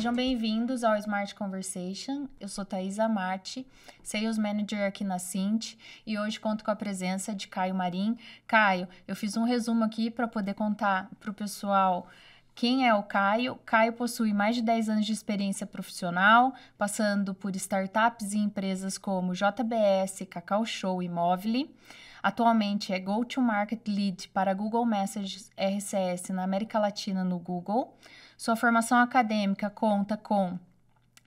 Sejam bem-vindos ao Smart Conversation. Eu sou Thaisa Amati, Sales Manager aqui na Cint, e hoje conto com a presença de Caio Marim. Caio, eu fiz um resumo aqui para poder contar para o pessoal quem é o Caio? Caio possui mais de 10 anos de experiência profissional, passando por startups e empresas como JBS, Cacau Show e Movile. Atualmente é Go-to-Market Lead para Google Messages RCS na América Latina no Google. Sua formação acadêmica conta com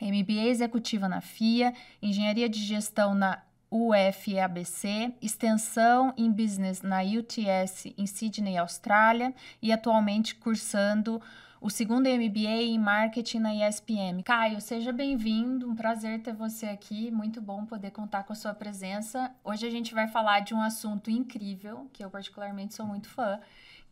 MBA executiva na FIA, engenharia de gestão na UFABC, extensão em business na UTS em Sydney, Austrália, e atualmente cursando o segundo MBA em marketing na ESPM. Caio, seja bem-vindo, um prazer ter você aqui, muito bom poder contar com a sua presença. Hoje a gente vai falar de um assunto incrível, que eu particularmente sou muito fã,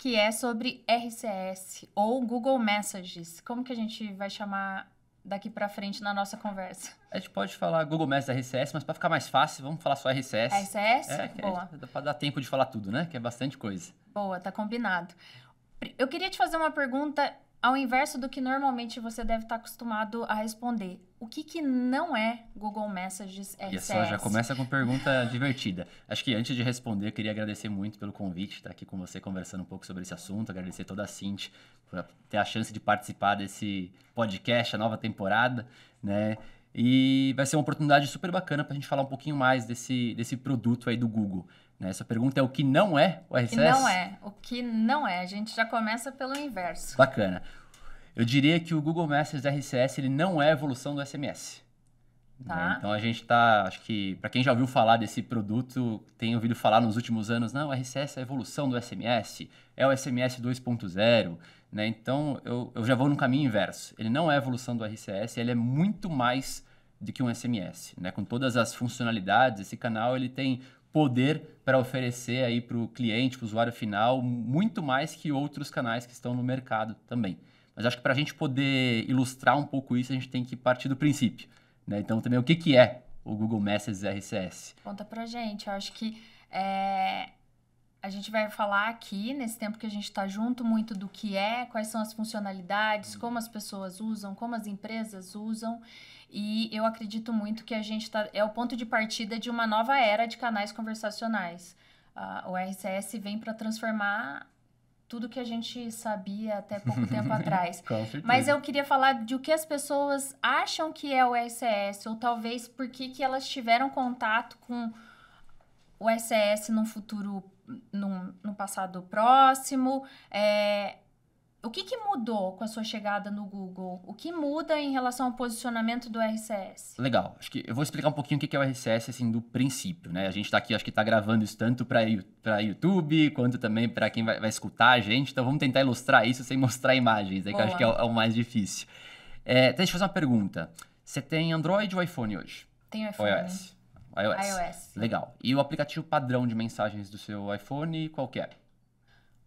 que é sobre RCS ou Google Messages. Como que a gente vai chamar daqui para frente na nossa conversa? A gente pode falar Google Messages RCS, mas para ficar mais fácil, vamos falar só RCS. RCS? É, Boa. É, para dar tempo de falar tudo, né? Que é bastante coisa. Boa, tá combinado. Eu queria te fazer uma pergunta ao inverso do que normalmente você deve estar tá acostumado a responder. O que, que não é Google Messages RCS? só já começa com pergunta divertida. Acho que antes de responder, eu queria agradecer muito pelo convite, estar tá aqui com você conversando um pouco sobre esse assunto, agradecer toda a Cinti por ter a chance de participar desse podcast, a nova temporada, né? E vai ser uma oportunidade super bacana para a gente falar um pouquinho mais desse, desse produto aí do Google. Né? Essa pergunta é o que não é o RSS? O que não é, o que não é. A gente já começa pelo inverso. Bacana. Eu diria que o Google Messages RCS ele não é a evolução do SMS. Né? Tá. Né? Então a gente está, acho que para quem já ouviu falar desse produto, tem ouvido falar nos últimos anos, não, o RCS é a evolução do SMS, é o SMS 2.0. Né? Então, eu, eu já vou no caminho inverso. Ele não é a evolução do RCS, ele é muito mais do que um SMS. Né? Com todas as funcionalidades, esse canal ele tem poder para oferecer aí para o cliente, para o usuário final, muito mais que outros canais que estão no mercado também. Mas acho que para a gente poder ilustrar um pouco isso, a gente tem que partir do princípio. Né? Então, também o que, que é o Google Messages RCS? Conta para gente. Eu acho que é, a gente vai falar aqui, nesse tempo que a gente está junto, muito do que é, quais são as funcionalidades, como as pessoas usam, como as empresas usam. E eu acredito muito que a gente está é o ponto de partida de uma nova era de canais conversacionais. Uh, o RCS vem para transformar tudo que a gente sabia até pouco tempo atrás. Mas eu queria falar de o que as pessoas acham que é o RCS, ou talvez por que, que elas tiveram contato com o RCS num futuro num, num passado próximo? É, o que, que, mudou com a sua chegada no Google? O que muda em relação ao posicionamento do RCS? Legal. Acho que eu vou explicar um pouquinho o que é o RCS assim do princípio, né? A gente está aqui, acho que está gravando isso tanto para YouTube quanto também para quem vai, vai, escutar a gente. Então vamos tentar ilustrar isso sem mostrar imagens, né? que acho que é o, é o mais difícil. É, deixa eu fazer uma pergunta. Você tem Android ou iPhone hoje? Tenho iPhone. iOS iOS. iOS. Legal. E o aplicativo padrão de mensagens do seu iPhone, qual que é?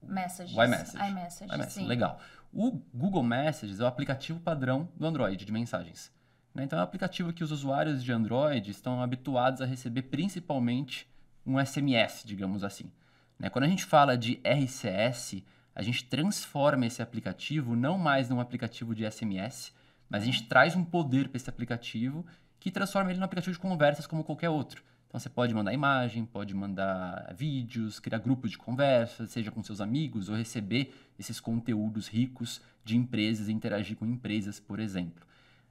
Messages. O iMessage. iMessage, iMessage. Legal. O Google Messages é o aplicativo padrão do Android de mensagens. Né? Então é um aplicativo que os usuários de Android estão habituados a receber principalmente um SMS, digamos assim. Né? Quando a gente fala de RCS, a gente transforma esse aplicativo não mais num aplicativo de SMS, mas a gente traz um poder para esse aplicativo que transforma ele num aplicativo de conversas como qualquer outro. Então você pode mandar imagem, pode mandar vídeos, criar grupos de conversa, seja com seus amigos, ou receber esses conteúdos ricos de empresas, interagir com empresas, por exemplo.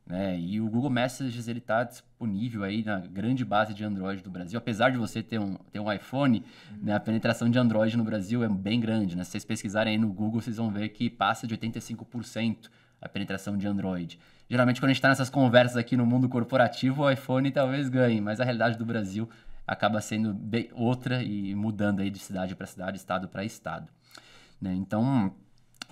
Né? E o Google Messages ele está disponível aí na grande base de Android do Brasil. Apesar de você ter um, ter um iPhone, uhum. né? a penetração de Android no Brasil é bem grande. Né? Se vocês pesquisarem aí no Google, vocês vão ver que passa de 85% a penetração de Android. Geralmente, quando a gente está nessas conversas aqui no mundo corporativo, o iPhone talvez ganhe, mas a realidade do Brasil acaba sendo outra e mudando aí de cidade para cidade, estado para estado. Né? Então,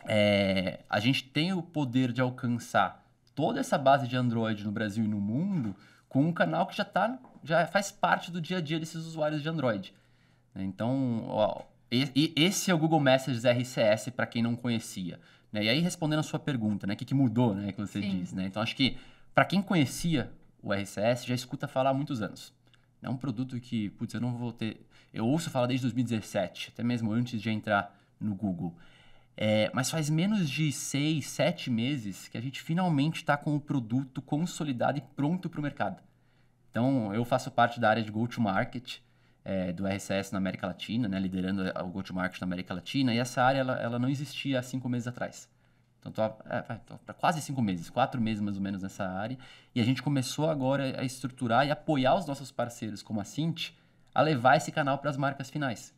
é, a gente tem o poder de alcançar toda essa base de Android no Brasil e no mundo com um canal que já, tá, já faz parte do dia a dia desses usuários de Android. Né? Então, ó, e, e esse é o Google Messages RCS para quem não conhecia. Né? E aí, respondendo a sua pergunta, né? O que, que mudou, né? Que você Sim. diz, né? Então, acho que para quem conhecia o RCS, já escuta falar há muitos anos. É um produto que, putz, eu não vou ter... Eu ouço falar desde 2017, até mesmo antes de entrar no Google. É, mas faz menos de seis, sete meses que a gente finalmente está com o produto consolidado e pronto para o mercado. Então, eu faço parte da área de go-to-market, é, do RCS na América Latina, né, liderando é, o go-to-market na América Latina, e essa área ela, ela não existia há cinco meses atrás. Então, estou é, tá quase cinco meses, quatro meses mais ou menos nessa área, e a gente começou agora a estruturar e apoiar os nossos parceiros, como a Cint, a levar esse canal para as marcas finais.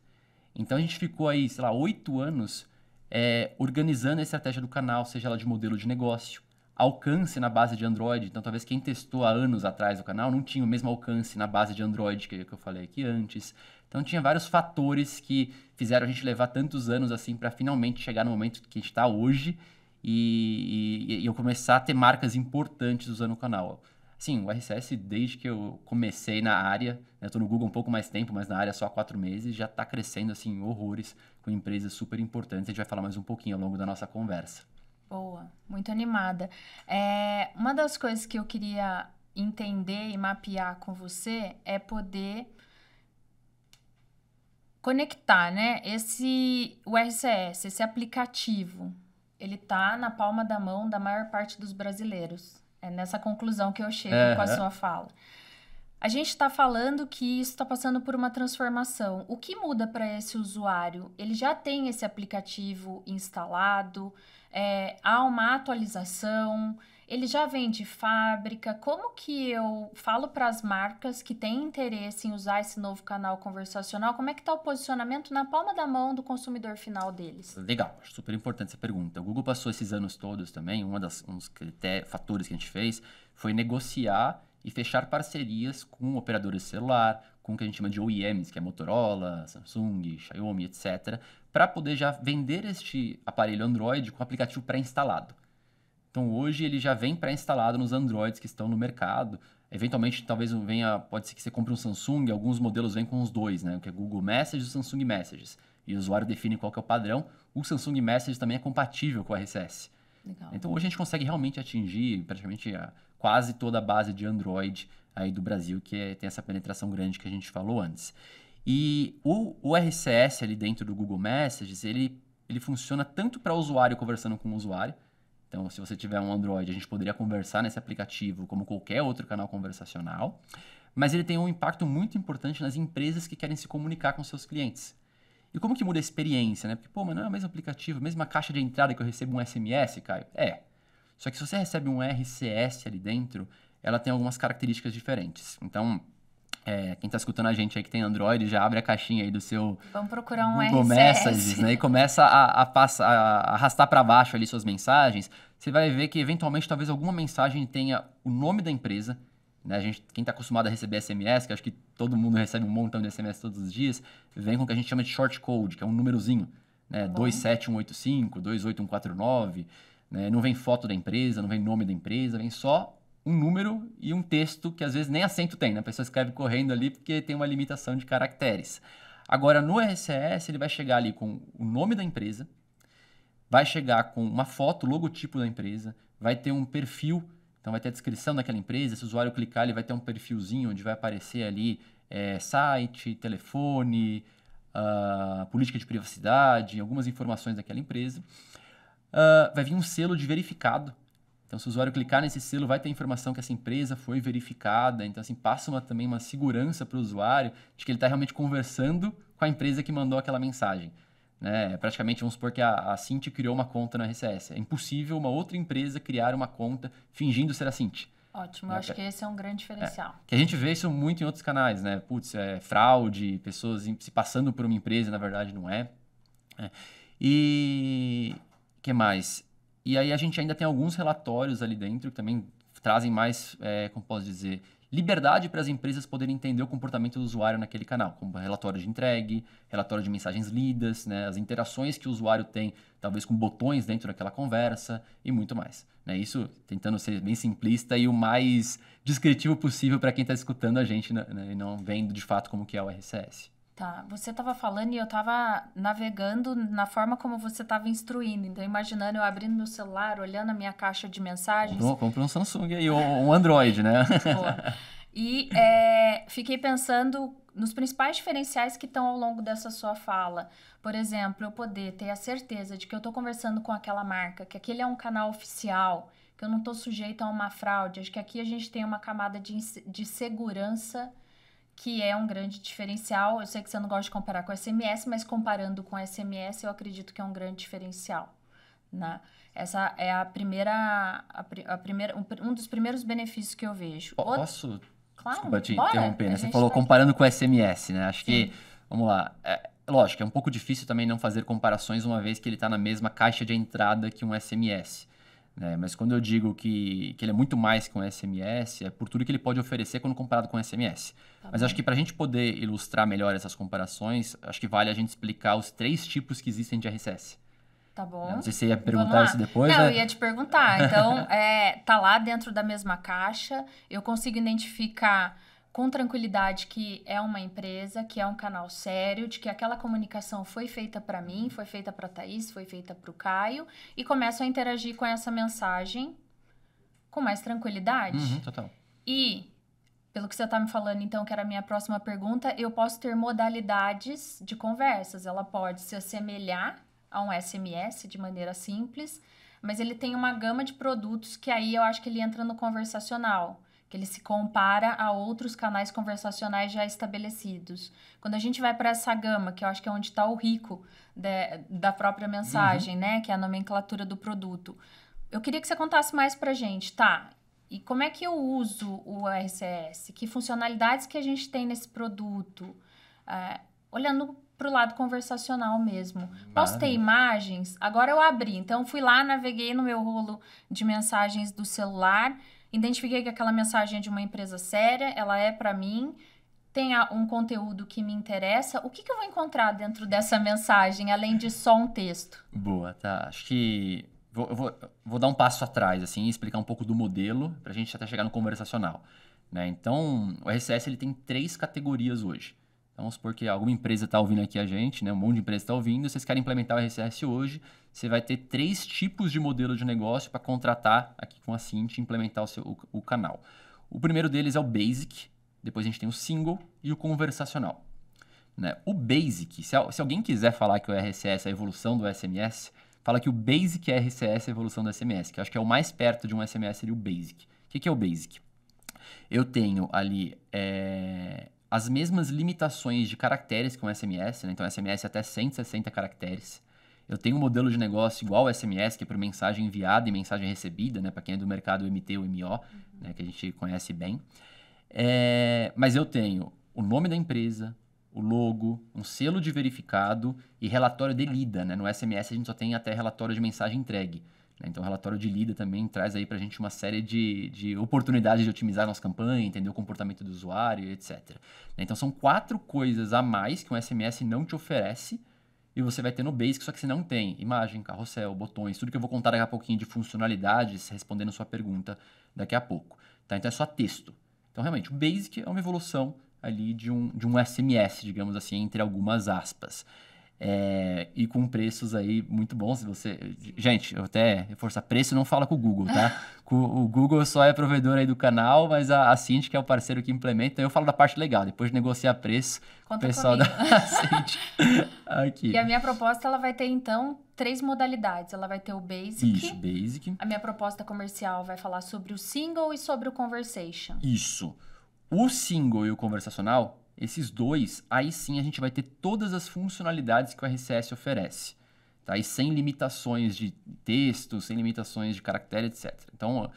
Então, a gente ficou aí, sei lá, oito anos é, organizando a estratégia do canal, seja ela de modelo de negócio, alcance na base de Android. Então, talvez quem testou há anos atrás o canal não tinha o mesmo alcance na base de Android que eu falei aqui antes. Então, tinha vários fatores que fizeram a gente levar tantos anos assim para finalmente chegar no momento que a gente está hoje e, e, e, eu começar a ter marcas importantes usando o canal. Sim, o RCS, desde que eu comecei na área, né, eu estou no Google um pouco mais tempo, mas na área só há quatro meses, já está crescendo assim horrores com empresas super importantes. A gente vai falar mais um pouquinho ao longo da nossa conversa. Boa, muito animada. É, uma das coisas que eu queria entender e mapear com você é poder conectar, né? Esse o RCS, esse aplicativo, ele tá na palma da mão da maior parte dos brasileiros. É nessa conclusão que eu chego uhum. com a sua fala. A gente está falando que isso está passando por uma transformação. O que muda para esse usuário? Ele já tem esse aplicativo instalado? É, há uma atualização? Ele já vem de fábrica? Como que eu falo para as marcas que têm interesse em usar esse novo canal conversacional? Como é que está o posicionamento na palma da mão do consumidor final deles? Legal, super importante essa pergunta. O Google passou esses anos todos também, um dos fatores que a gente fez foi negociar e fechar parcerias com operadores de celular, com o que a gente chama de OEMs, que é Motorola, Samsung, Xiaomi, etc., para poder já vender este aparelho Android com aplicativo pré-instalado. Então hoje ele já vem pré-instalado nos Androids que estão no mercado. Eventualmente, talvez venha, pode ser que você compre um Samsung, alguns modelos vêm com os dois, né? Que é Google Messages e Samsung Messages. E o usuário define qual que é o padrão. O Samsung Messages também é compatível com o RSS. Legal. Então hoje a gente consegue realmente atingir praticamente a, ah, quase toda a base de Android aí do Brasil, que é, tem essa penetração grande que a gente falou antes. E o, o RCS ali dentro do Google Messages, ele, ele funciona tanto para usuário conversando com o usuário, então, se você tiver um Android, a gente poderia conversar nesse aplicativo como qualquer outro canal conversacional, mas ele tem um impacto muito importante nas empresas que querem se comunicar com seus clientes. E como que muda a experiência, né? Porque, pô, mas não é o mesmo aplicativo, a mesma caixa de entrada que eu recebo um SMS, Caio? É. Só que se você recebe um RCS ali dentro, ela tem algumas características diferentes. Então, é, quem está escutando a gente aí que tem Android, já abre a caixinha aí do seu Vamos procurar um Google Messages, né? E começa a, a, passa, a arrastar para baixo ali suas mensagens. Você vai ver que eventualmente talvez alguma mensagem tenha o nome da empresa. Né? A gente, quem está acostumado a receber SMS, que acho que todo mundo recebe um montão de SMS todos os dias, vem com o que a gente chama de short code, que é um númerozinho. Né? 27185, 28149. Né? Não vem foto da empresa, não vem nome da empresa, vem só um número e um texto que às vezes nem acento tem, né? A pessoa escreve correndo ali porque tem uma limitação de caracteres. Agora, no RCS, ele vai chegar ali com o nome da empresa, vai chegar com uma foto, logotipo da empresa, vai ter um perfil, então vai ter a descrição daquela empresa. Se o usuário clicar, ele vai ter um perfilzinho onde vai aparecer ali é, site, telefone, uh, política de privacidade, algumas informações daquela empresa. Uh, vai vir um selo de verificado então, se o usuário clicar nesse selo, vai ter informação que essa empresa foi verificada. Então, assim, passa uma, também uma segurança para o usuário de que ele está realmente conversando com a empresa que mandou aquela mensagem. Né? É praticamente, vamos supor que a, a Cinti criou uma conta na RCS. É impossível uma outra empresa criar uma conta fingindo ser a Cinti. Ótimo, né? eu é, acho que esse é um grande é, diferencial. É, que a gente vê isso muito em outros canais, né? Putz, é fraude, pessoas se passando por uma empresa, na verdade não é. é. E que mais? E aí a gente ainda tem alguns relatórios ali dentro que também trazem mais, é, como posso dizer, liberdade para as empresas poderem entender o comportamento do usuário naquele canal, como relatório de entregue, relatório de mensagens lidas, né, as interações que o usuário tem, talvez com botões dentro daquela conversa e muito mais. Né, isso tentando ser bem simplista e o mais descritivo possível para quem está escutando a gente né, né, e não vendo de fato como que é o RCS. Tá, você estava falando e eu estava navegando na forma como você estava instruindo. Então, imaginando eu abrindo meu celular, olhando a minha caixa de mensagens. Comprou, um Samsung aí, ou um Android, né? Boa. E é, fiquei pensando nos principais diferenciais que estão ao longo dessa sua fala. Por exemplo, eu poder ter a certeza de que eu estou conversando com aquela marca, que aquele é um canal oficial, que eu não estou sujeito a uma fraude. Acho que aqui a gente tem uma camada de, de segurança que é um grande diferencial. Eu sei que você não gosta de comparar com SMS, mas comparando com SMS, eu acredito que é um grande diferencial. Né? Essa é a primeira, a, a primeira um, um, dos primeiros benefícios que eu vejo. Posso? Claro. Desculpa te bora, interromper. Né? Você falou comparando com SMS, né? Acho Sim. que, vamos lá. É, lógico, é um pouco difícil também não fazer comparações uma vez que ele está na mesma caixa de entrada que um SMS. Né? mas quando eu digo que, que ele é muito mais que um SMS, é por tudo que ele pode oferecer quando comparado com um SMS. Tá mas bem. acho que para a gente poder ilustrar melhor essas comparações, acho que vale a gente explicar os três tipos que existem de RCS. Tá bom. Não sei se você ia perguntar isso depois. Não, né? eu ia te perguntar. Então, é, tá lá dentro da mesma caixa, eu consigo identificar com tranquilidade que é uma empresa, que é um canal sério, de que aquela comunicação foi feita para mim, foi feita para Thaís, foi feita para o Caio e começo a interagir com essa mensagem com mais tranquilidade. Uhum, total. E pelo que você está me falando, então, que era a minha próxima pergunta, eu posso ter modalidades de conversas. Ela pode se assemelhar a um SMS de maneira simples, mas ele tem uma gama de produtos que aí eu acho que ele entra no conversacional que ele se compara a outros canais conversacionais já estabelecidos. Quando a gente vai para essa gama, que eu acho que é onde está o rico de, da própria mensagem, uhum. né, que é a nomenclatura do produto, eu queria que você contasse mais para gente, tá? E como é que eu uso o RCS? Que funcionalidades que a gente tem nesse produto? É, olhando para o lado conversacional mesmo. Postei imagens, agora eu abri. Então, fui lá, naveguei no meu rolo de mensagens do celular Identifiquei que aquela mensagem é de uma empresa séria, ela é para mim, tem um conteúdo que me interessa. O que, que eu vou encontrar dentro dessa mensagem, além de só um texto? Boa, tá. Acho que Vou, vou, vou, dar um passo atrás assim, explicar um pouco do modelo para a gente até chegar no conversacional. Né? Então, o RCS ele tem três categorias hoje. Então, vamos supor que alguma empresa está ouvindo aqui a gente, né? um monte de empresa está ouvindo, vocês querem implementar o RCS hoje, você vai ter três tipos de modelo de negócio para contratar aqui com a Cint e implementar o, seu, o, o canal. O primeiro deles é o Basic, depois a gente tem o Single e o Conversacional. Né? O Basic, se, se alguém quiser falar que o RSS é a evolução do SMS, fala que o Basic é RCS, a evolução do SMS, que eu acho que é o mais perto de um SMS seria o Basic. O que, que é o Basic? Eu tenho ali é, as mesmas limitações de caracteres que um SMS, né? então SMS é até 160 caracteres eu tenho um modelo de negócio igual o SMS, que é por mensagem enviada e mensagem recebida, né? Para quem é do mercado MT ou MO, uhum. né? que a gente conhece bem. É, mas eu tenho o nome da empresa, o logo, um selo de verificado e relatório de lida. Né? No SMS a gente só tem até relatório de mensagem entregue. Né? Então, o relatório de lida também traz aí para a gente uma série de, de oportunidades de otimizar nossa campanha, entender o comportamento do usuário, etc. Então, são quatro coisas a mais que um SMS não te oferece e você vai ter no Basic, só que você não tem imagem, carrossel, botões, tudo que eu vou contar daqui a pouquinho de funcionalidades, respondendo a sua pergunta daqui a pouco. Tá? Então é só texto. Então, realmente, o Basic é uma evolução ali de um, de um SMS, digamos assim, entre algumas aspas. É, e com preços aí muito bons. Você, gente, eu até reforçar, preço não fala com o Google, tá? o Google só é provedor aí do canal, mas a, a Cinti, que é o parceiro que implementa, então eu falo da parte legal, depois de negociar preço, o pessoal comigo. da Cinti aqui. E a minha proposta, ela vai ter, então, três modalidades. Ela vai ter o Basic. Isso, Basic. A minha proposta comercial vai falar sobre o Single e sobre o Conversation. Isso. O Single e o Conversacional esses dois, aí sim a gente vai ter todas as funcionalidades que o RCS oferece. Tá? E sem limitações de texto, sem limitações de caractere, etc. Então,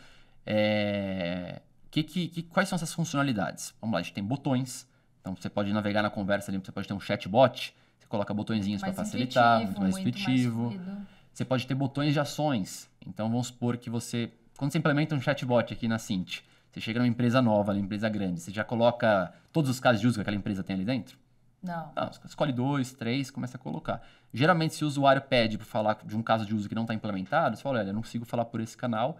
é... que, que, que, quais são essas funcionalidades? Vamos lá, a gente tem botões. Então, você pode navegar na conversa ali, você pode ter um chatbot. Você coloca botõezinhos para facilitar, muito mais muito intuitivo. Mais você pode ter botões de ações. Então, vamos supor que você... Quando você implementa um chatbot aqui na Cint, você chega numa empresa nova, uma empresa grande, você já coloca todos os casos de uso que aquela empresa tem ali dentro? Não. não ah, escolhe dois, três, começa a colocar. Geralmente, se o usuário pede para falar de um caso de uso que não está implementado, você fala, olha, eu não consigo falar por esse canal,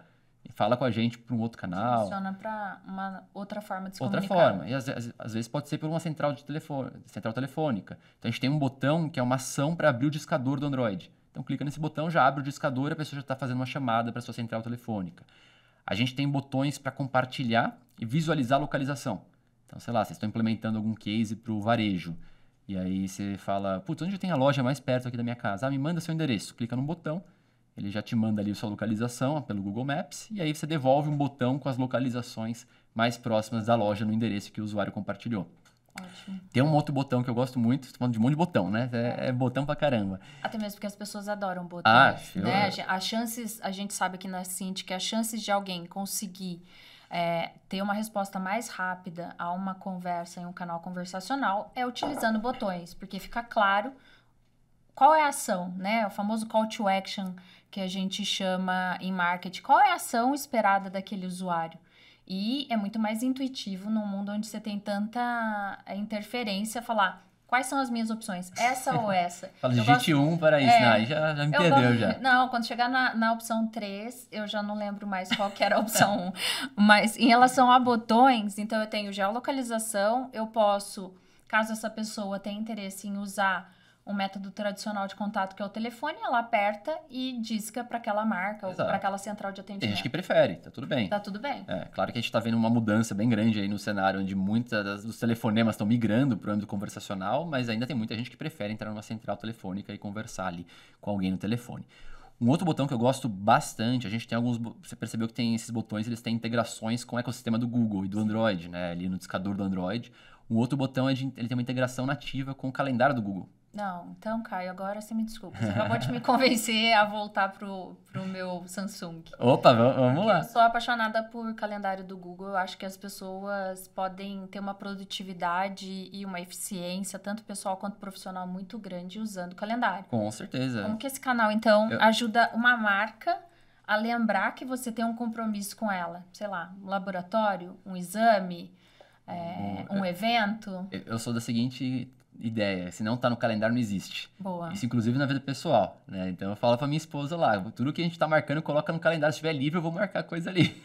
fala com a gente para um outro canal. Funciona para uma outra forma de se outra forma. E às, às, às, vezes pode ser por uma central de telefone, central telefônica. Então a gente tem um botão que é uma ação para abrir o discador do Android. Então clica nesse botão, já abre o discador, e a pessoa já está fazendo uma chamada para sua central telefônica. A gente tem botões para compartilhar e visualizar a localização. Então, sei lá, vocês estão implementando algum case para o varejo. E aí você fala, putz, onde tem a loja mais perto aqui da minha casa? Ah, me manda seu endereço. Clica num botão, ele já te manda ali a sua localização ah, pelo Google Maps, e aí você devolve um botão com as localizações mais próximas da loja no endereço que o usuário compartilhou. Ótimo. Tem um outro botão que eu gosto muito, tô falando de um monte de botão, né? É, é botão pra caramba. Até mesmo porque as pessoas adoram botões. Ah, né? eu... As chances, a gente sabe aqui na Cinti que as chances de alguém conseguir é, ter uma resposta mais rápida a uma conversa em um canal conversacional é utilizando botões, porque fica claro qual é a ação, né? O famoso call to action que a gente chama em marketing. Qual é a ação esperada daquele usuário? E é muito mais intuitivo num mundo onde você tem tanta eh, interferência falar quais são as minhas opções, essa ou essa. Fala, digite gosto... um para isso, é, não, já, já me entendeu gosto... já. Não, quando chegar na, na opção 3, eu já não lembro mais qual que era a opção 1. Mas em relação a botões, então eu tenho geolocalização, eu posso, caso essa pessoa tenha interesse em usar um método tradicional de contato que é o telefone, ela aperta e disca para aquela marca Exato. ou para aquela central de atendimento. Tem gente que prefere, tá tudo bem. Tá tudo bem. É, claro que a gente tá vendo uma mudança bem grande aí no cenário onde muitos dos telefonemas estão migrando para o âmbito conversacional, mas ainda tem muita gente que prefere entrar numa central telefônica e conversar ali com alguém no telefone. Um outro botão que eu gosto bastante, a gente tem alguns. Você percebeu que tem esses botões, eles têm integrações com o ecossistema do Google e do Android, né? Ali no discador do Android. Um outro botão é de, ele tem uma integração nativa com o calendário do Google. Não, então, Caio, agora você me desculpa. Você acabou de me convencer a voltar pro, pro meu Samsung. Opa, vamos lá. Eu sou apaixonada por calendário do Google. Eu acho que as pessoas podem ter uma produtividade e uma eficiência, tanto pessoal quanto profissional, muito grande usando o calendário. Com certeza. Como que esse canal, então, Eu... ajuda uma marca a lembrar que você tem um compromisso com ela? Sei lá, um laboratório, um exame, é, hum, um é, evento? Eu sou da seguinte ideia. Se não está no calendário, não existe. Boa. Isso, inclusive, na vida pessoal, né? Então, eu falo pra minha esposa lá, tudo que a gente está marcando, coloca no calendário. Se tiver livre, eu vou marcar coisa ali.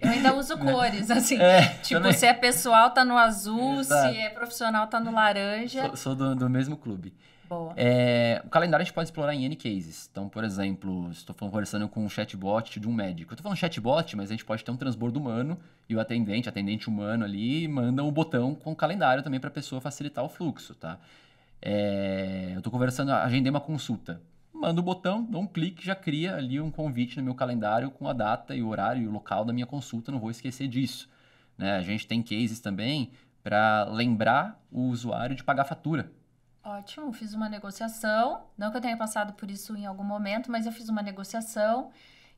Eu ainda uso né? cores, assim. É, tipo, também. se é pessoal, tá no azul. Exato. Se é profissional, tá no laranja. Sou, sou do, do mesmo clube. É, o calendário a gente pode explorar em N cases. Então, por exemplo, estou conversando com um chatbot de um médico. Eu estou falando chatbot, mas a gente pode ter um transbordo humano e o atendente, atendente humano ali, manda um botão com o calendário também para a pessoa facilitar o fluxo, tá? É, eu estou conversando, agendei uma consulta. Mando o um botão, dá um clique, já cria ali um convite no meu calendário com a data e o horário e o local da minha consulta, não vou esquecer disso. Né? A gente tem cases também para lembrar o usuário de pagar a fatura. Ótimo, fiz uma negociação. Não que eu tenha passado por isso em algum momento, mas eu fiz uma negociação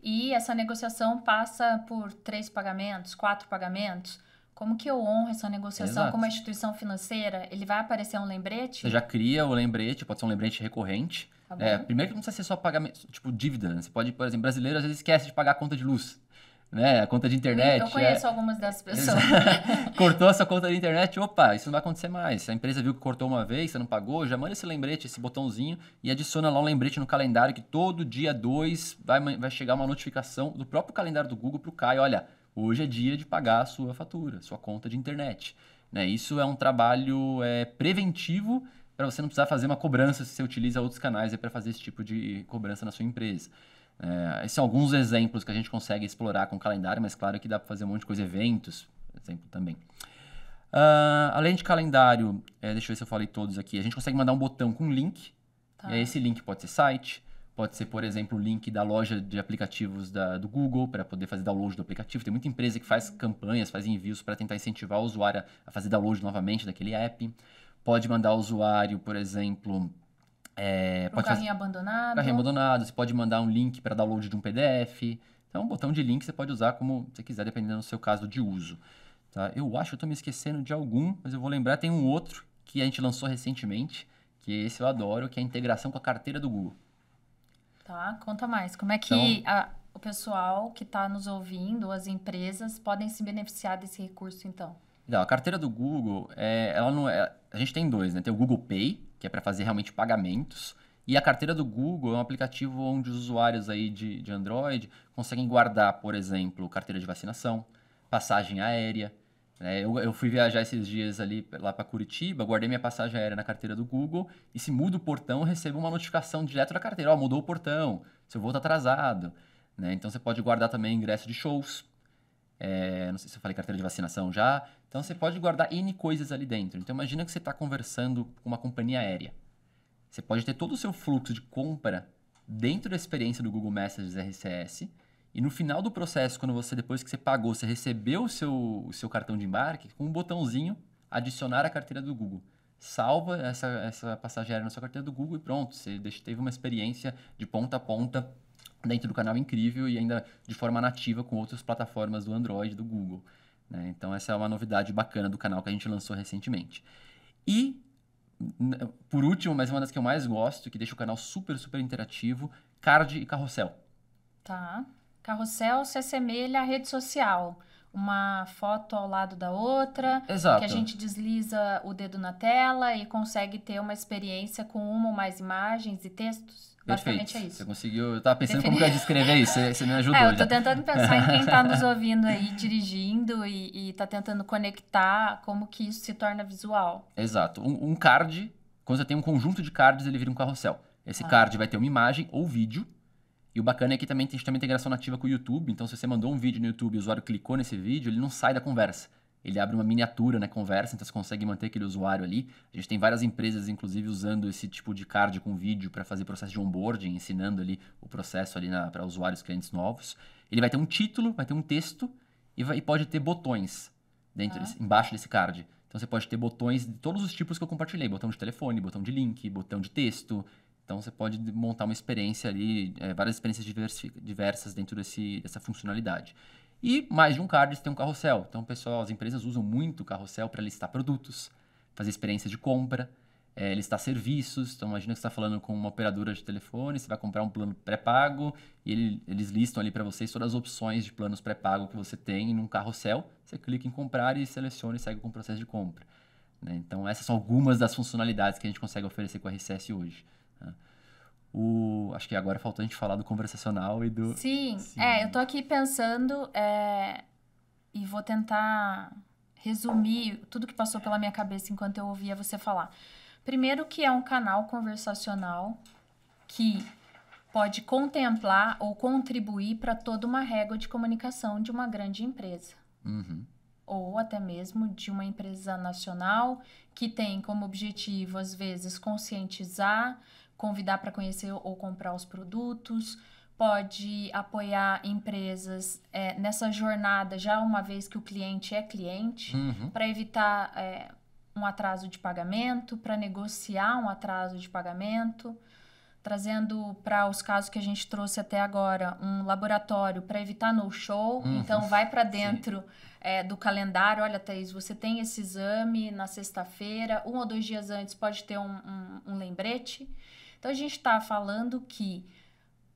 e essa negociação passa por três pagamentos, quatro pagamentos. Como que eu honro essa negociação com uma instituição financeira? Ele vai aparecer um lembrete? Você já cria o lembrete, pode ser um lembrete recorrente. Tá é, primeiro que não precisa ser só pagamento, tipo dívida. Né? Você pode, por exemplo, brasileiro às vezes esquece de pagar a conta de luz né, a conta de internet. Eu conheço é... algumas dessas pessoas. cortou a sua conta de internet, opa, isso não vai acontecer mais. Se a empresa viu que cortou uma vez, você não pagou, já manda esse lembrete, esse botãozinho e adiciona lá um lembrete no calendário que todo dia 2 vai, vai chegar uma notificação do próprio calendário do Google para o Caio, olha, hoje é dia de pagar a sua fatura, sua conta de internet. Né? Isso é um trabalho é, preventivo para você não precisar fazer uma cobrança se você utiliza outros canais para fazer esse tipo de cobrança na sua empresa. É, esses são alguns exemplos que a gente consegue explorar com o calendário, mas claro que dá para fazer um monte de coisa, eventos, exemplo também. Uh, além de calendário, é, deixa eu ver se eu falei todos aqui, a gente consegue mandar um botão com link, tá. e aí esse link pode ser site, pode ser, por exemplo, o link da loja de aplicativos da, do Google para poder fazer download do aplicativo. Tem muita empresa que faz campanhas, faz envios para tentar incentivar o usuário a fazer download novamente daquele app. Pode mandar o usuário, por exemplo, é, um pode carrinho fazer... abandonado. Carrinho abandonado, você pode mandar um link para download de um PDF. Então, o botão de link você pode usar como você quiser, dependendo do seu caso de uso. Tá? Eu acho que eu estou me esquecendo de algum, mas eu vou lembrar, tem um outro que a gente lançou recentemente, que esse eu adoro, que é a integração com a carteira do Google. Tá, conta mais. Como é que então, a, o pessoal que está nos ouvindo, as empresas, podem se beneficiar desse recurso, então? Não, a carteira do Google, é, ela não é, a gente tem dois, né? Tem o Google Pay, que é para fazer realmente pagamentos. E a carteira do Google é um aplicativo onde os usuários aí de, de Android conseguem guardar, por exemplo, carteira de vacinação, passagem aérea. Né? Eu, eu, fui viajar esses dias ali lá para Curitiba, guardei minha passagem aérea na carteira do Google e se muda o portão, eu recebo uma notificação direto da carteira. Ó, oh, mudou o portão, seu voo está atrasado. Né? Então você pode guardar também ingresso de shows. É, não sei se eu falei carteira de vacinação já. Então você pode guardar N coisas ali dentro. Então imagina que você está conversando com uma companhia aérea. Você pode ter todo o seu fluxo de compra dentro da experiência do Google Messages RCS. E no final do processo, quando você, depois que você pagou, você recebeu o seu, o seu cartão de embarque, com um botãozinho, adicionar a carteira do Google. Salva essa, essa passageira na sua carteira do Google e pronto, você teve uma experiência de ponta a ponta dentro do canal incrível e ainda de forma nativa com outras plataformas do Android, do Google. Né? Então, essa é uma novidade bacana do canal que a gente lançou recentemente. E, por último, mas uma das que eu mais gosto, que deixa o canal super, super interativo, card e carrossel. Tá. Carrossel se assemelha à rede social uma foto ao lado da outra, Exato. que a gente desliza o dedo na tela e consegue ter uma experiência com uma ou mais imagens e textos. Perfeito. É isso. Você conseguiu. Eu tava pensando como que eu descrever isso, você, me ajudou. É, eu tô já. tentando pensar em quem está nos ouvindo aí, dirigindo e, está tentando conectar como que isso se torna visual. Exato. Um, um card, quando você tem um conjunto de cards, ele vira um carrossel. Esse ah. card vai ter uma imagem ou vídeo e o bacana é que também tem, tem integração nativa com o YouTube, então se você mandou um vídeo no YouTube e o usuário clicou nesse vídeo, ele não sai da conversa. Ele abre uma miniatura na conversa, então você consegue manter aquele usuário ali. A gente tem várias empresas, inclusive, usando esse tipo de card com vídeo para fazer processo de onboarding, ensinando ali o processo ali para usuários clientes novos. Ele vai ter um título, vai ter um texto e, vai, e pode ter botões dentro, ah. embaixo desse card. Então você pode ter botões de todos os tipos que eu compartilhei: botão de telefone, botão de link, botão de texto, então você pode montar uma experiência ali, é, várias experiências diversas dentro desse, dessa funcionalidade. E mais de um card tem um carrossel. Então, pessoal, as empresas usam muito o carrossel para listar produtos, fazer experiência de compra, é, listar serviços. Então, imagina que você está falando com uma operadora de telefone, você vai comprar um plano pré-pago e ele, eles listam ali para vocês todas as opções de planos pré-pago que você tem num carrossel. Você clica em comprar e seleciona e segue com o processo de compra. Né? Então, essas são algumas das funcionalidades que a gente consegue oferecer com o RCS hoje. O, acho que agora faltou a gente falar do conversacional e do. Sim, Sim. é, eu tô aqui pensando é, e vou tentar resumir tudo que passou pela minha cabeça enquanto eu ouvia você falar. Primeiro, que é um canal conversacional que pode contemplar ou contribuir para toda uma régua de comunicação de uma grande empresa. Uhum. Ou até mesmo de uma empresa nacional que tem como objetivo, às vezes, conscientizar convidar para conhecer ou comprar os produtos, pode apoiar empresas é, nessa jornada, já uma vez que o cliente é cliente, uhum. para evitar é, um atraso de pagamento, para negociar um atraso de pagamento, trazendo para os casos que a gente trouxe até agora um laboratório para evitar no-show. Uhum. Então, vai para dentro. É, do calendário, olha, Thaís, você tem esse exame na sexta-feira, um ou dois dias antes pode ter um, um, um lembrete. Então a gente está falando que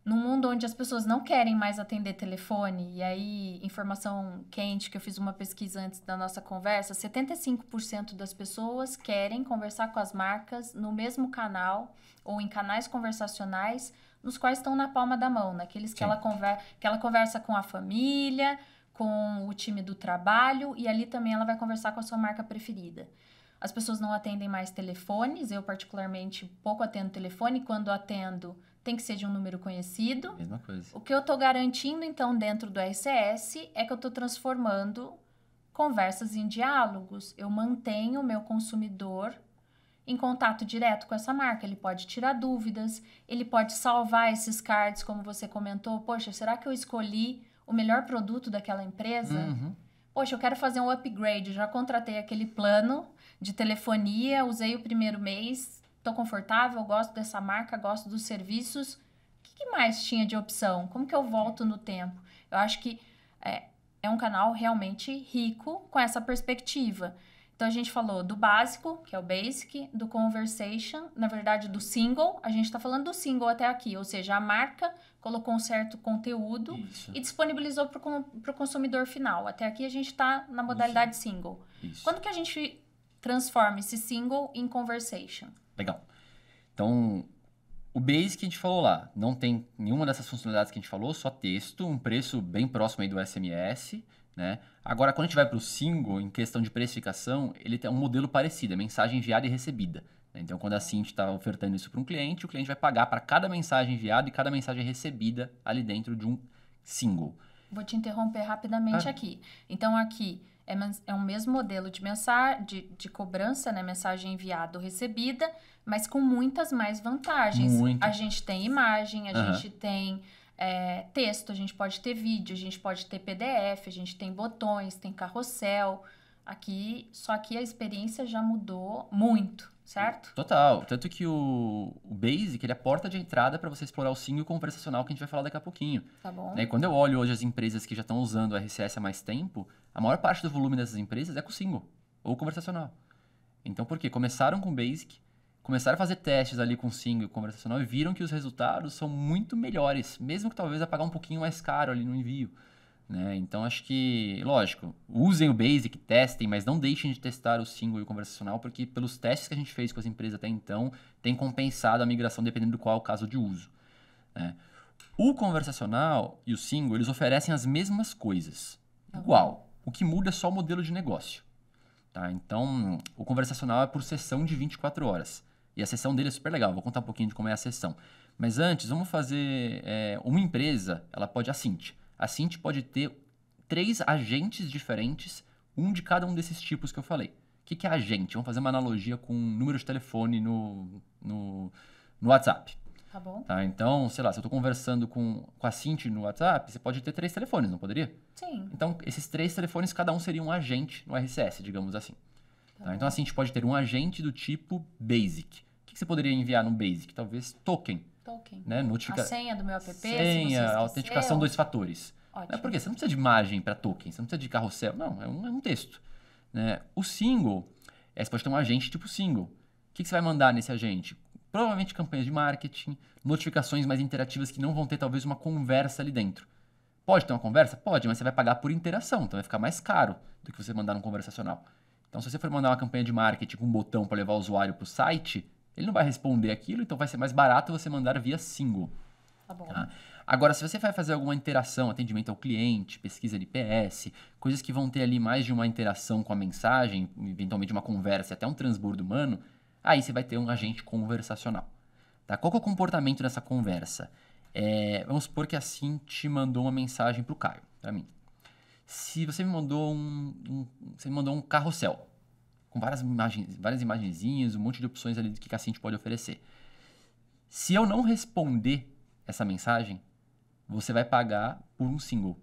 num mundo onde as pessoas não querem mais atender telefone, e aí, informação quente que eu fiz uma pesquisa antes da nossa conversa, 75% das pessoas querem conversar com as marcas no mesmo canal ou em canais conversacionais nos quais estão na palma da mão, naqueles que ela, que ela conversa com a família, com o time do trabalho e ali também ela vai conversar com a sua marca preferida. As pessoas não atendem mais telefones, eu particularmente pouco atendo telefone, quando atendo tem que ser de um número conhecido. Mesma coisa. O que eu estou garantindo, então, dentro do RCS é que eu estou transformando conversas em diálogos. Eu mantenho o meu consumidor em contato direto com essa marca. Ele pode tirar dúvidas, ele pode salvar esses cards, como você comentou. Poxa, será que eu escolhi o melhor produto daquela empresa? Uhum. Poxa, eu quero fazer um upgrade, eu já contratei aquele plano de telefonia, usei o primeiro mês, estou confortável, gosto dessa marca, gosto dos serviços. O que, que, mais tinha de opção? Como que eu volto no tempo? Eu acho que é, é um canal realmente rico com essa perspectiva. Então a gente falou do básico, que é o basic, do conversation, na verdade do single, a gente está falando do single até aqui, ou seja, a marca colocou um certo conteúdo Isso. e disponibilizou para o consumidor final. Até aqui a gente está na modalidade Isso. single. Isso. Quando que a gente transforma esse single em conversation. Legal. Então, o base que a gente falou lá, não tem nenhuma dessas funcionalidades que a gente falou, só texto, um preço bem próximo aí do SMS, né? Agora, quando a gente vai para o single, em questão de precificação, ele tem um modelo parecido, é mensagem enviada e recebida. Né? Então, quando a Cinti está ofertando isso para um cliente, o cliente vai pagar para cada mensagem enviada e cada mensagem recebida ali dentro de um single. Vou te interromper rapidamente ah. aqui. Então, aqui, é, é um mesmo modelo de, mensagem, de, de cobrança, né? Mensagem enviada ou recebida, mas com muitas mais vantagens. Muito. A gente tem imagem, a uhum. gente tem é, texto, a gente pode ter vídeo, a gente pode ter PDF, a gente tem botões, tem carrossel. Aqui, só que a experiência já mudou muito, certo? Total. Tanto que o, o Basic ele é a porta de entrada para você explorar o single conversacional que a gente vai falar daqui a pouquinho. Tá bom. Né, quando eu olho hoje as empresas que já estão usando o RCS há mais tempo, a maior parte do volume dessas empresas é com single ou conversacional. Então, por quê? Começaram com basic, começaram a fazer testes ali com single e conversacional e viram que os resultados são muito melhores, mesmo que talvez a pagar um pouquinho mais caro ali no envio. Né? Então, acho que, lógico, usem o basic, testem, mas não deixem de testar o single e o conversacional, porque pelos testes que a gente fez com as empresas até então, tem compensado a migração dependendo do qual é o caso de uso. Né? O conversacional e o single, eles oferecem as mesmas coisas. Tá igual. O que muda é só o modelo de negócio. Tá? Então, o conversacional é por sessão de 24 horas. E a sessão dele é super legal, vou contar um pouquinho de como é a sessão. Mas antes, vamos fazer é, uma empresa, ela pode, a Cint. A pode ter três agentes diferentes, um de cada um desses tipos que eu falei. O que, que é agente? Vamos fazer uma analogia com número de telefone no, no, no WhatsApp. Tá bom. Tá? Então, sei lá, se eu estou conversando com, com a Cinti no WhatsApp, você pode ter três telefones, não poderia? Sim. Então, esses três telefones, cada um seria um agente no RCS, digamos assim. Tá tá? Então, a Cinti pode ter um agente do tipo BASIC. O que, que você poderia enviar no BASIC? Talvez token. Token. Né? Notifica... A senha do meu app, Senha, autenticação dois fatores. Né? Ótimo. Né? Porque você não precisa de imagem para token, você não precisa de carrossel. Não, é um, é um texto. Né? O single, é, você pode ter um agente tipo single. O que, que você vai mandar nesse agente? Provavelmente campanhas de marketing, notificações mais interativas que não vão ter talvez uma conversa ali dentro. Pode ter uma conversa? Pode, mas você vai pagar por interação, então vai ficar mais caro do que você mandar um conversacional. Então, se você for mandar uma campanha de marketing com um botão para levar o usuário para o site, ele não vai responder aquilo, então vai ser mais barato você mandar via single. Tá bom. Tá? Agora, se você vai fazer alguma interação, atendimento ao cliente, pesquisa de PS, coisas que vão ter ali mais de uma interação com a mensagem, eventualmente uma conversa, até um transbordo humano, Aí você vai ter um agente conversacional. Tá? Qual é o comportamento dessa conversa? É, vamos supor que a Sim mandou uma mensagem para o Caio, para mim. Se você me mandou um, um, você me mandou um carrossel com várias imagens, várias imagenzinhas, um monte de opções ali do que a Sim pode oferecer. Se eu não responder essa mensagem, você vai pagar por um single,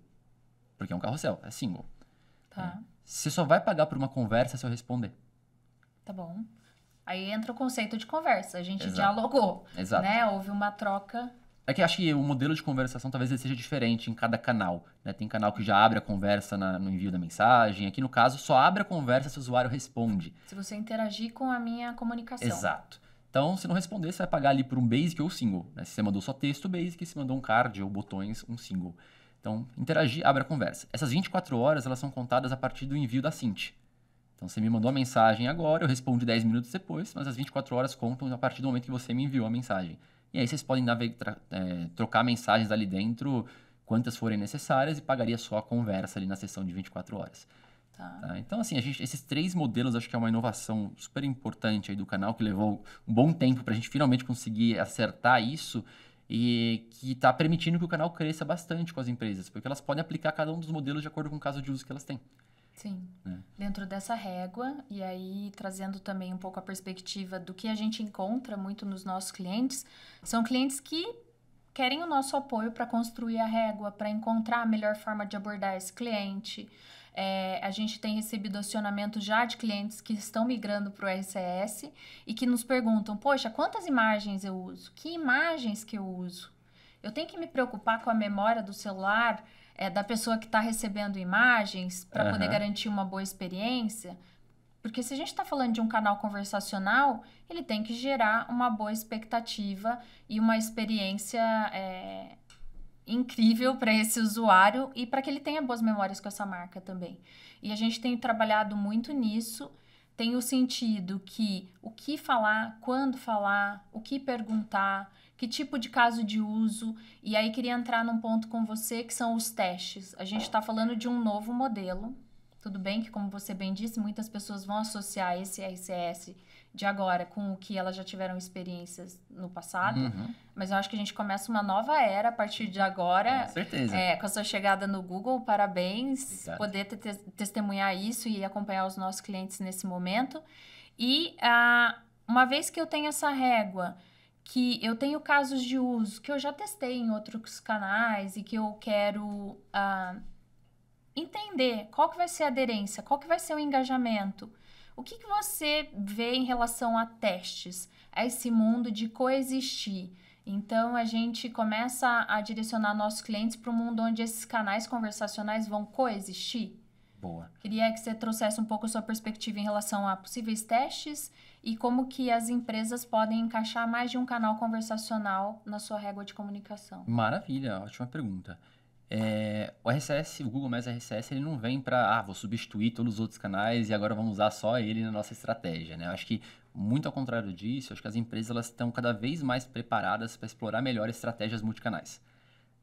porque é um carrossel, é single. Tá. Você só vai pagar por uma conversa se eu responder. Tá bom. Aí entra o conceito de conversa. A gente Exato. dialogou. Exato. Né? Houve uma troca. É que acho que o modelo de conversação talvez ele seja diferente em cada canal. Né? Tem canal que já abre a conversa na, no envio da mensagem. Aqui, no caso, só abre a conversa se o usuário responde. Se você interagir com a minha comunicação. Exato. Então, se não responder, você vai pagar ali por um basic ou single. Né? Se você mandou só texto basic, se mandou um card ou botões, um single. Então, interagir, abre a conversa. Essas 24 horas, elas são contadas a partir do envio da Cint. Então você me mandou a mensagem agora, eu respondo 10 minutos depois, mas as 24 horas contam a partir do momento que você me enviou a mensagem. E aí vocês podem é, trocar mensagens ali dentro quantas forem necessárias e pagaria só a conversa ali na sessão de 24 horas. Tá. Tá? Então, assim, gente, esses três modelos acho que é uma inovação super importante aí do canal, que levou um bom tempo para a gente finalmente conseguir acertar isso e que está permitindo que o canal cresça bastante com as empresas, porque elas podem aplicar cada um dos modelos de acordo com o caso de uso que elas têm. Sim. Né? Dentro dessa régua, e aí trazendo também um pouco a perspectiva do que a gente encontra muito nos nossos clientes, são clientes que querem o nosso apoio para construir a régua, para encontrar a melhor forma de abordar esse cliente. É, a gente tem recebido acionamento já de clientes que estão migrando para o RCS e que nos perguntam: poxa, quantas imagens eu uso? Que imagens que eu uso? Eu tenho que me preocupar com a memória do celular? é, da pessoa que está recebendo imagens para uhum. poder garantir uma boa experiência. Porque se a gente está falando de um canal conversacional, ele tem que gerar uma boa expectativa e uma experiência é, incrível para esse usuário e para que ele tenha boas memórias com essa marca também. E a gente tem trabalhado muito nisso. Tem o sentido que o que falar, quando falar, o que perguntar, que tipo de caso de uso. E aí queria entrar num ponto com você que são os testes. A gente está falando de um novo modelo. Tudo bem que, como você bem disse, muitas pessoas vão associar esse RCS de agora com o que elas já tiveram experiências no passado. Uhum. Mas eu acho que a gente começa uma nova era a partir de agora. Com certeza. É, com a sua chegada no Google, parabéns. Obrigado. Poder te testemunhar isso e acompanhar os nossos clientes nesse momento. E ah, uma vez que eu tenho essa régua, que eu tenho casos de uso que eu já testei em outros canais e que eu quero ah, entender qual que vai ser a aderência, qual que vai ser o engajamento. O que, que você vê em relação a testes, a esse mundo de coexistir? Então a gente começa a direcionar nossos clientes para um mundo onde esses canais conversacionais vão coexistir? Boa. Queria que você trouxesse um pouco a sua perspectiva em relação a possíveis testes e como que as empresas podem encaixar mais de um canal conversacional na sua régua de comunicação. Maravilha, ótima pergunta. É, o RSS, o Google Mais RSS, ele não vem para, ah, vou substituir todos os outros canais e agora vamos usar só ele na nossa estratégia, né? Eu acho que, muito ao contrário disso, acho que as empresas elas estão cada vez mais preparadas para explorar melhor estratégias multicanais.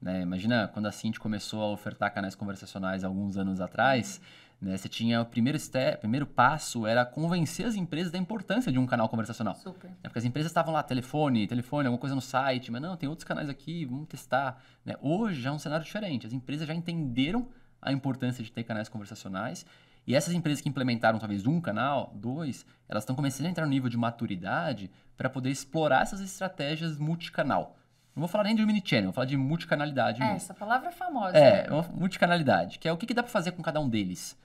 Né? Imagina quando a Cinti começou a ofertar canais conversacionais alguns anos atrás, né? Você tinha o primeiro step, primeiro passo era convencer as empresas da importância de um canal conversacional. Super. É porque as empresas estavam lá, telefone, telefone, alguma coisa no site, mas não, tem outros canais aqui, vamos testar. Né? Hoje já é um cenário diferente. As empresas já entenderam a importância de ter canais conversacionais. E essas empresas que implementaram talvez um canal, dois, elas estão começando a entrar no nível de maturidade para poder explorar essas estratégias multicanal. Não vou falar nem de mini-channel, vou falar de multicanalidade. É, mesmo. essa palavra é famosa. É, né? multicanalidade, que é o que, que dá para fazer com cada um deles.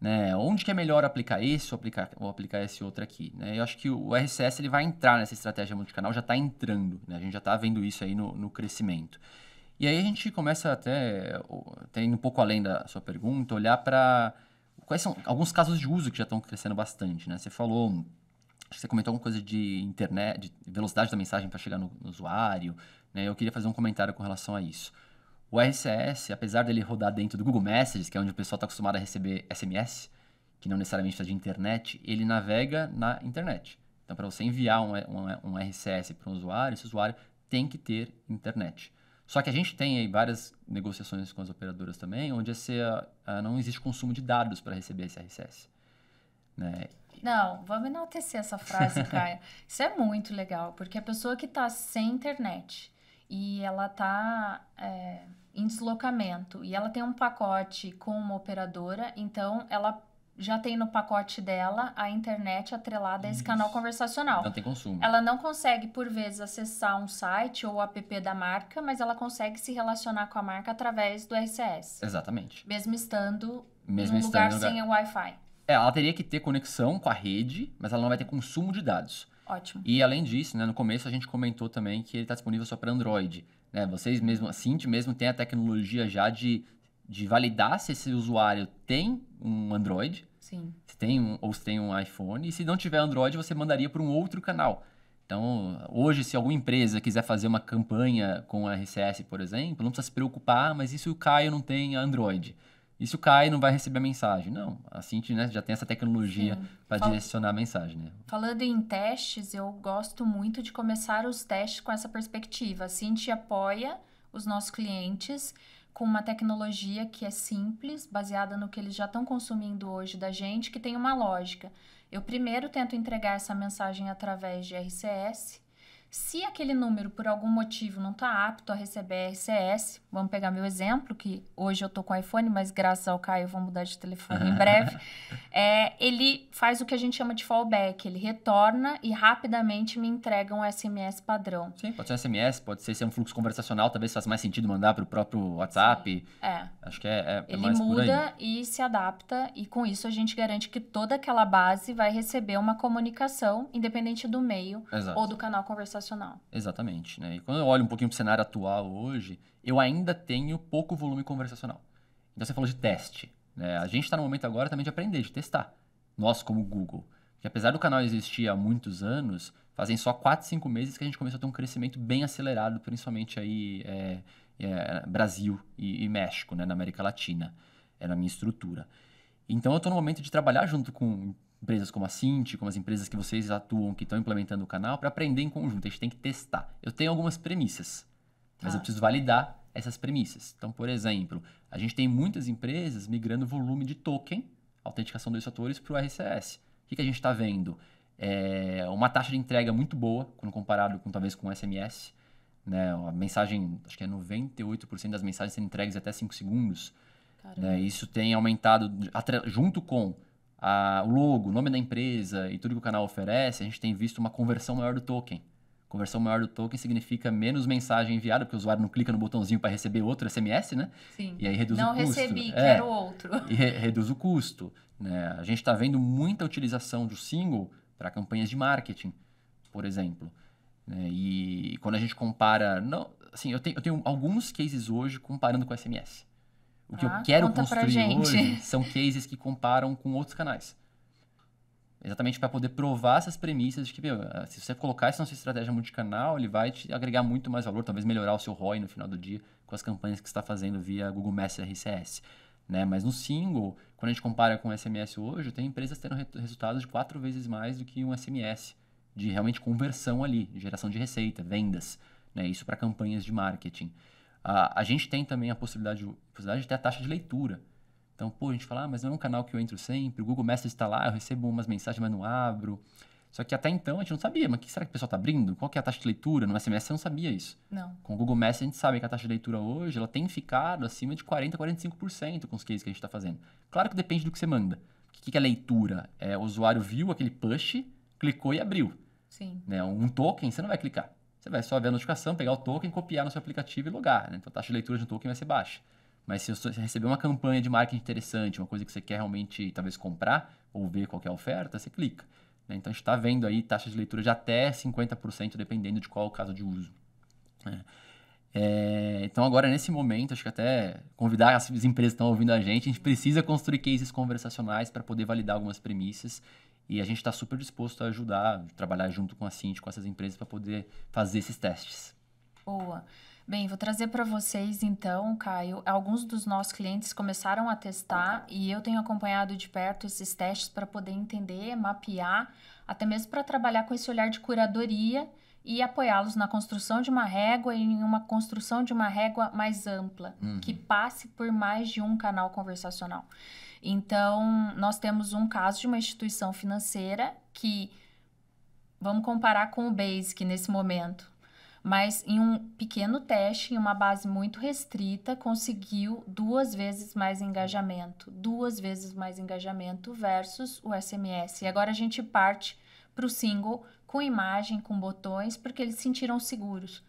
Né? Onde que é melhor aplicar esse ou aplicar, ou aplicar esse outro aqui? Né? Eu acho que o RCS ele vai entrar nessa estratégia multicanal, já está entrando. Né? A gente já está vendo isso aí no, no crescimento. E aí a gente começa até, até indo um pouco além da sua pergunta, olhar para quais são alguns casos de uso que já estão crescendo bastante, né? Você falou, você comentou alguma coisa de internet, de velocidade da mensagem para chegar no, no, usuário, né, eu queria fazer um comentário com relação a isso. O RCS, apesar dele rodar dentro do Google Messages, que é onde o pessoal está acostumado a receber SMS, que não necessariamente está de internet, ele navega na internet. Então, para você enviar um, um, um RCS para um usuário, esse usuário tem que ter internet. Só que a gente tem aí várias negociações com as operadoras também, onde esse, uh, não existe consumo de dados para receber esse RCS. Né? Não, vamos enaltecer essa frase, Caia. Isso é muito legal, porque a pessoa que está sem internet e ela está é, em deslocamento e ela tem um pacote com uma operadora, então ela já tem no pacote dela a internet atrelada a esse canal conversacional. Não tem consumo. Ela não consegue, por vezes, acessar um site ou o app da marca, mas ela consegue se relacionar com a marca através do RCS. Exatamente. Mesmo estando Mesmo em um lugar, lugar sem Wi-Fi. É, ela teria que ter conexão com a rede, mas ela não vai ter consumo de dados. Ótimo. E além disso, né, no começo a gente comentou também que ele está disponível só para Android. Né? Vocês mesmo, a Cinti mesmo tem a tecnologia já de, de validar se esse usuário tem um Android, Sim. se tem um, ou se tem um iPhone. E se não tiver Android, você mandaria para um outro canal. Então, hoje, se alguma empresa quiser fazer uma campanha com a RCS, por exemplo, não precisa se preocupar, mas e se o Caio não tem Android? isso cai não vai receber a mensagem. Não, a Cinti né, já tem essa tecnologia para Fal... direcionar a mensagem. Né? Falando em testes, eu gosto muito de começar os testes com essa perspectiva. A Cinti apoia os nossos clientes com uma tecnologia que é simples, baseada no que eles já estão consumindo hoje da gente, que tem uma lógica. Eu primeiro tento entregar essa mensagem através de RCS. Se aquele número, por algum motivo, não está apto a receber RCS, Vamos pegar meu exemplo, que hoje eu tô com iPhone, mas graças ao Caio eu vou mudar de telefone em breve. É, ele faz o que a gente chama de fallback, ele retorna e rapidamente me entrega um SMS padrão. Sim, pode ser um SMS, pode ser, ser um fluxo conversacional, talvez faça mais sentido mandar para o próprio WhatsApp. Sim, é. Acho que é, é, é Ele muda e se adapta, e com isso a gente garante que toda aquela base vai receber uma comunicação, independente do meio Exato. ou do canal conversacional. Exatamente. Né? E quando eu olho um pouquinho para o cenário atual hoje, eu ainda tenho pouco volume conversacional. Então você falou de teste. Né? A gente está no momento agora também de aprender, de testar. Nós, como Google. Que apesar do canal existir há muitos anos, fazem só 4, 5 meses que a gente começou a ter um crescimento bem acelerado, principalmente aí é, é, Brasil e, e, México, né? na América Latina, é na minha estrutura. Então eu estou no momento de trabalhar junto com empresas como a Cinti, como as empresas que vocês atuam, que estão implementando o canal, para aprender em conjunto. A gente tem que testar. Eu tenho algumas premissas mas ah. eu preciso validar essas premissas. Então, por exemplo, a gente tem muitas empresas migrando volume de token, autenticação dos fatores, para o RCS. O que, que a gente está vendo? É uma taxa de entrega muito boa, quando comparado com talvez com o SMS. Né? A mensagem, acho que é 98% das mensagens sendo entregues até 5 segundos. Né? Isso tem aumentado, junto com a, o logo, o nome da empresa e tudo que o canal oferece, a gente tem visto uma conversão maior do token. Conversão maior do token significa menos mensagem enviada, porque o usuário não clica no botãozinho para receber outro SMS, né? Sim. E aí reduz não o custo. Não recebi, é, quero outro. E re reduz o custo. Né? A gente está vendo muita utilização do single para campanhas de marketing, por exemplo. Né? E quando a gente compara. Não, assim, eu tenho, eu tenho alguns cases hoje comparando com SMS. O que ah, eu quero construir hoje são cases que comparam com outros canais. Exatamente para poder provar essas premissas de que, meu, ah, se você colocar essa nossa estratégia multicanal, ele vai te agregar muito mais valor, talvez melhorar o seu ROI no final do dia com as campanhas que está fazendo via Google e RCS. Né? Mas no single, quando a gente compara com o SMS hoje, tem empresas tendo re resultados de quatro vezes mais do que um SMS, de realmente conversão ali, geração de receita, vendas. Né? Isso para campanhas de marketing. Ah, a gente tem também a possibilidade, a possibilidade de ter a taxa de leitura. Então, pô, a gente fala, ah, mas não é um canal que eu entro sempre, o Google Message está lá, eu recebo umas mensagens, mas não abro. Só que até então a gente não sabia, mas que será que o pessoal está abrindo? Qual que é a taxa de leitura? No SMS você não sabia isso. Não. Com o Google Message a gente sabe que a taxa de leitura hoje ela tem ficado acima de 40%, 45% com os cases que a gente está fazendo. Claro que depende do que você manda. O que, que é leitura? É, o usuário viu aquele push, clicou e abriu. Sim. Né? Um token, você não vai clicar. Você vai só ver a notificação, pegar o token, copiar no seu aplicativo e logar. Né? Então a taxa de leitura de um token vai ser baixa. Mas se você receber uma campanha de marketing interessante, uma coisa que você quer realmente talvez comprar ou ver qualquer é oferta, você clica. Né? Então a gente está vendo aí taxa de leitura de até 50%, dependendo de qual o caso de uso. Né? É, então agora nesse momento, acho que até convidar as empresas que estão ouvindo a gente, a gente precisa construir cases conversacionais para poder validar algumas premissas e a gente está super disposto a ajudar, trabalhar junto com a Cinti, com essas empresas para poder fazer esses testes. Boa. Bem, vou trazer para vocês então, Caio. Alguns dos nossos clientes começaram a testar e eu tenho acompanhado de perto esses testes para poder entender, mapear, até mesmo para trabalhar com esse olhar de curadoria e apoiá-los na construção de uma régua e em uma construção de uma régua mais ampla, uhum. que passe por mais de um canal conversacional. Então, nós temos um caso de uma instituição financeira que vamos comparar com o Basic nesse momento mas em um pequeno teste, em uma base muito restrita, conseguiu duas vezes mais engajamento, duas vezes mais engajamento versus o SMS. E agora a gente parte para o single com imagem, com botões, porque eles sentiram seguros,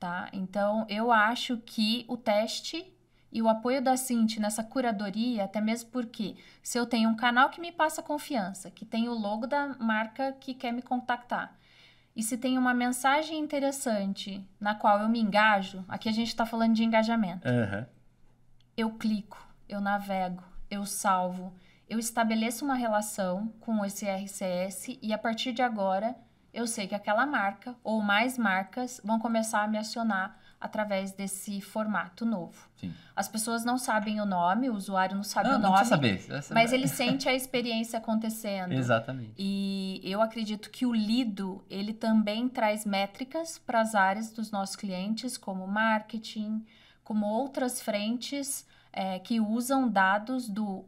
tá? Então eu acho que o teste e o apoio da Cinti nessa curadoria, até mesmo porque se eu tenho um canal que me passa confiança, que tem o logo da marca que quer me contactar, e se tem uma mensagem interessante na qual eu me engajo, aqui a gente está falando de engajamento. Uhum. Eu clico, eu navego, eu salvo, eu estabeleço uma relação com esse RCS e a partir de agora eu sei que aquela marca ou mais marcas vão começar a me acionar através desse formato novo. Sim. As pessoas não sabem o nome, o usuário não sabe ah, não, o nome. Não saber, mas ele sente a experiência acontecendo. Exatamente. E eu acredito que o Lido, ele também traz métricas para as áreas dos nossos clientes, como marketing, como outras frentes é, que usam dados do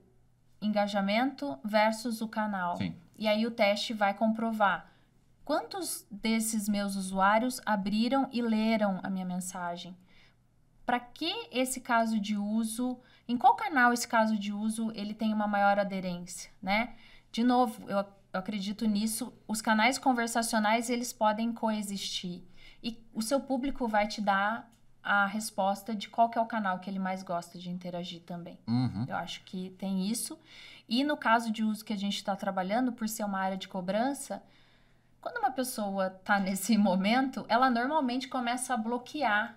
engajamento versus o canal. Sim. E aí o teste vai comprovar Quantos desses meus usuários abriram e leram a minha mensagem? Para que esse caso de uso, em qual canal esse caso de uso ele tem uma maior aderência, né? De novo, eu, eu acredito nisso, os canais conversacionais eles podem coexistir e o seu público vai te dar a resposta de qual que é o canal que ele mais gosta de interagir também. Uhum. Eu acho que tem isso. E no caso de uso que a gente está trabalhando, por ser uma área de cobrança, quando uma pessoa está nesse momento, ela normalmente começa a bloquear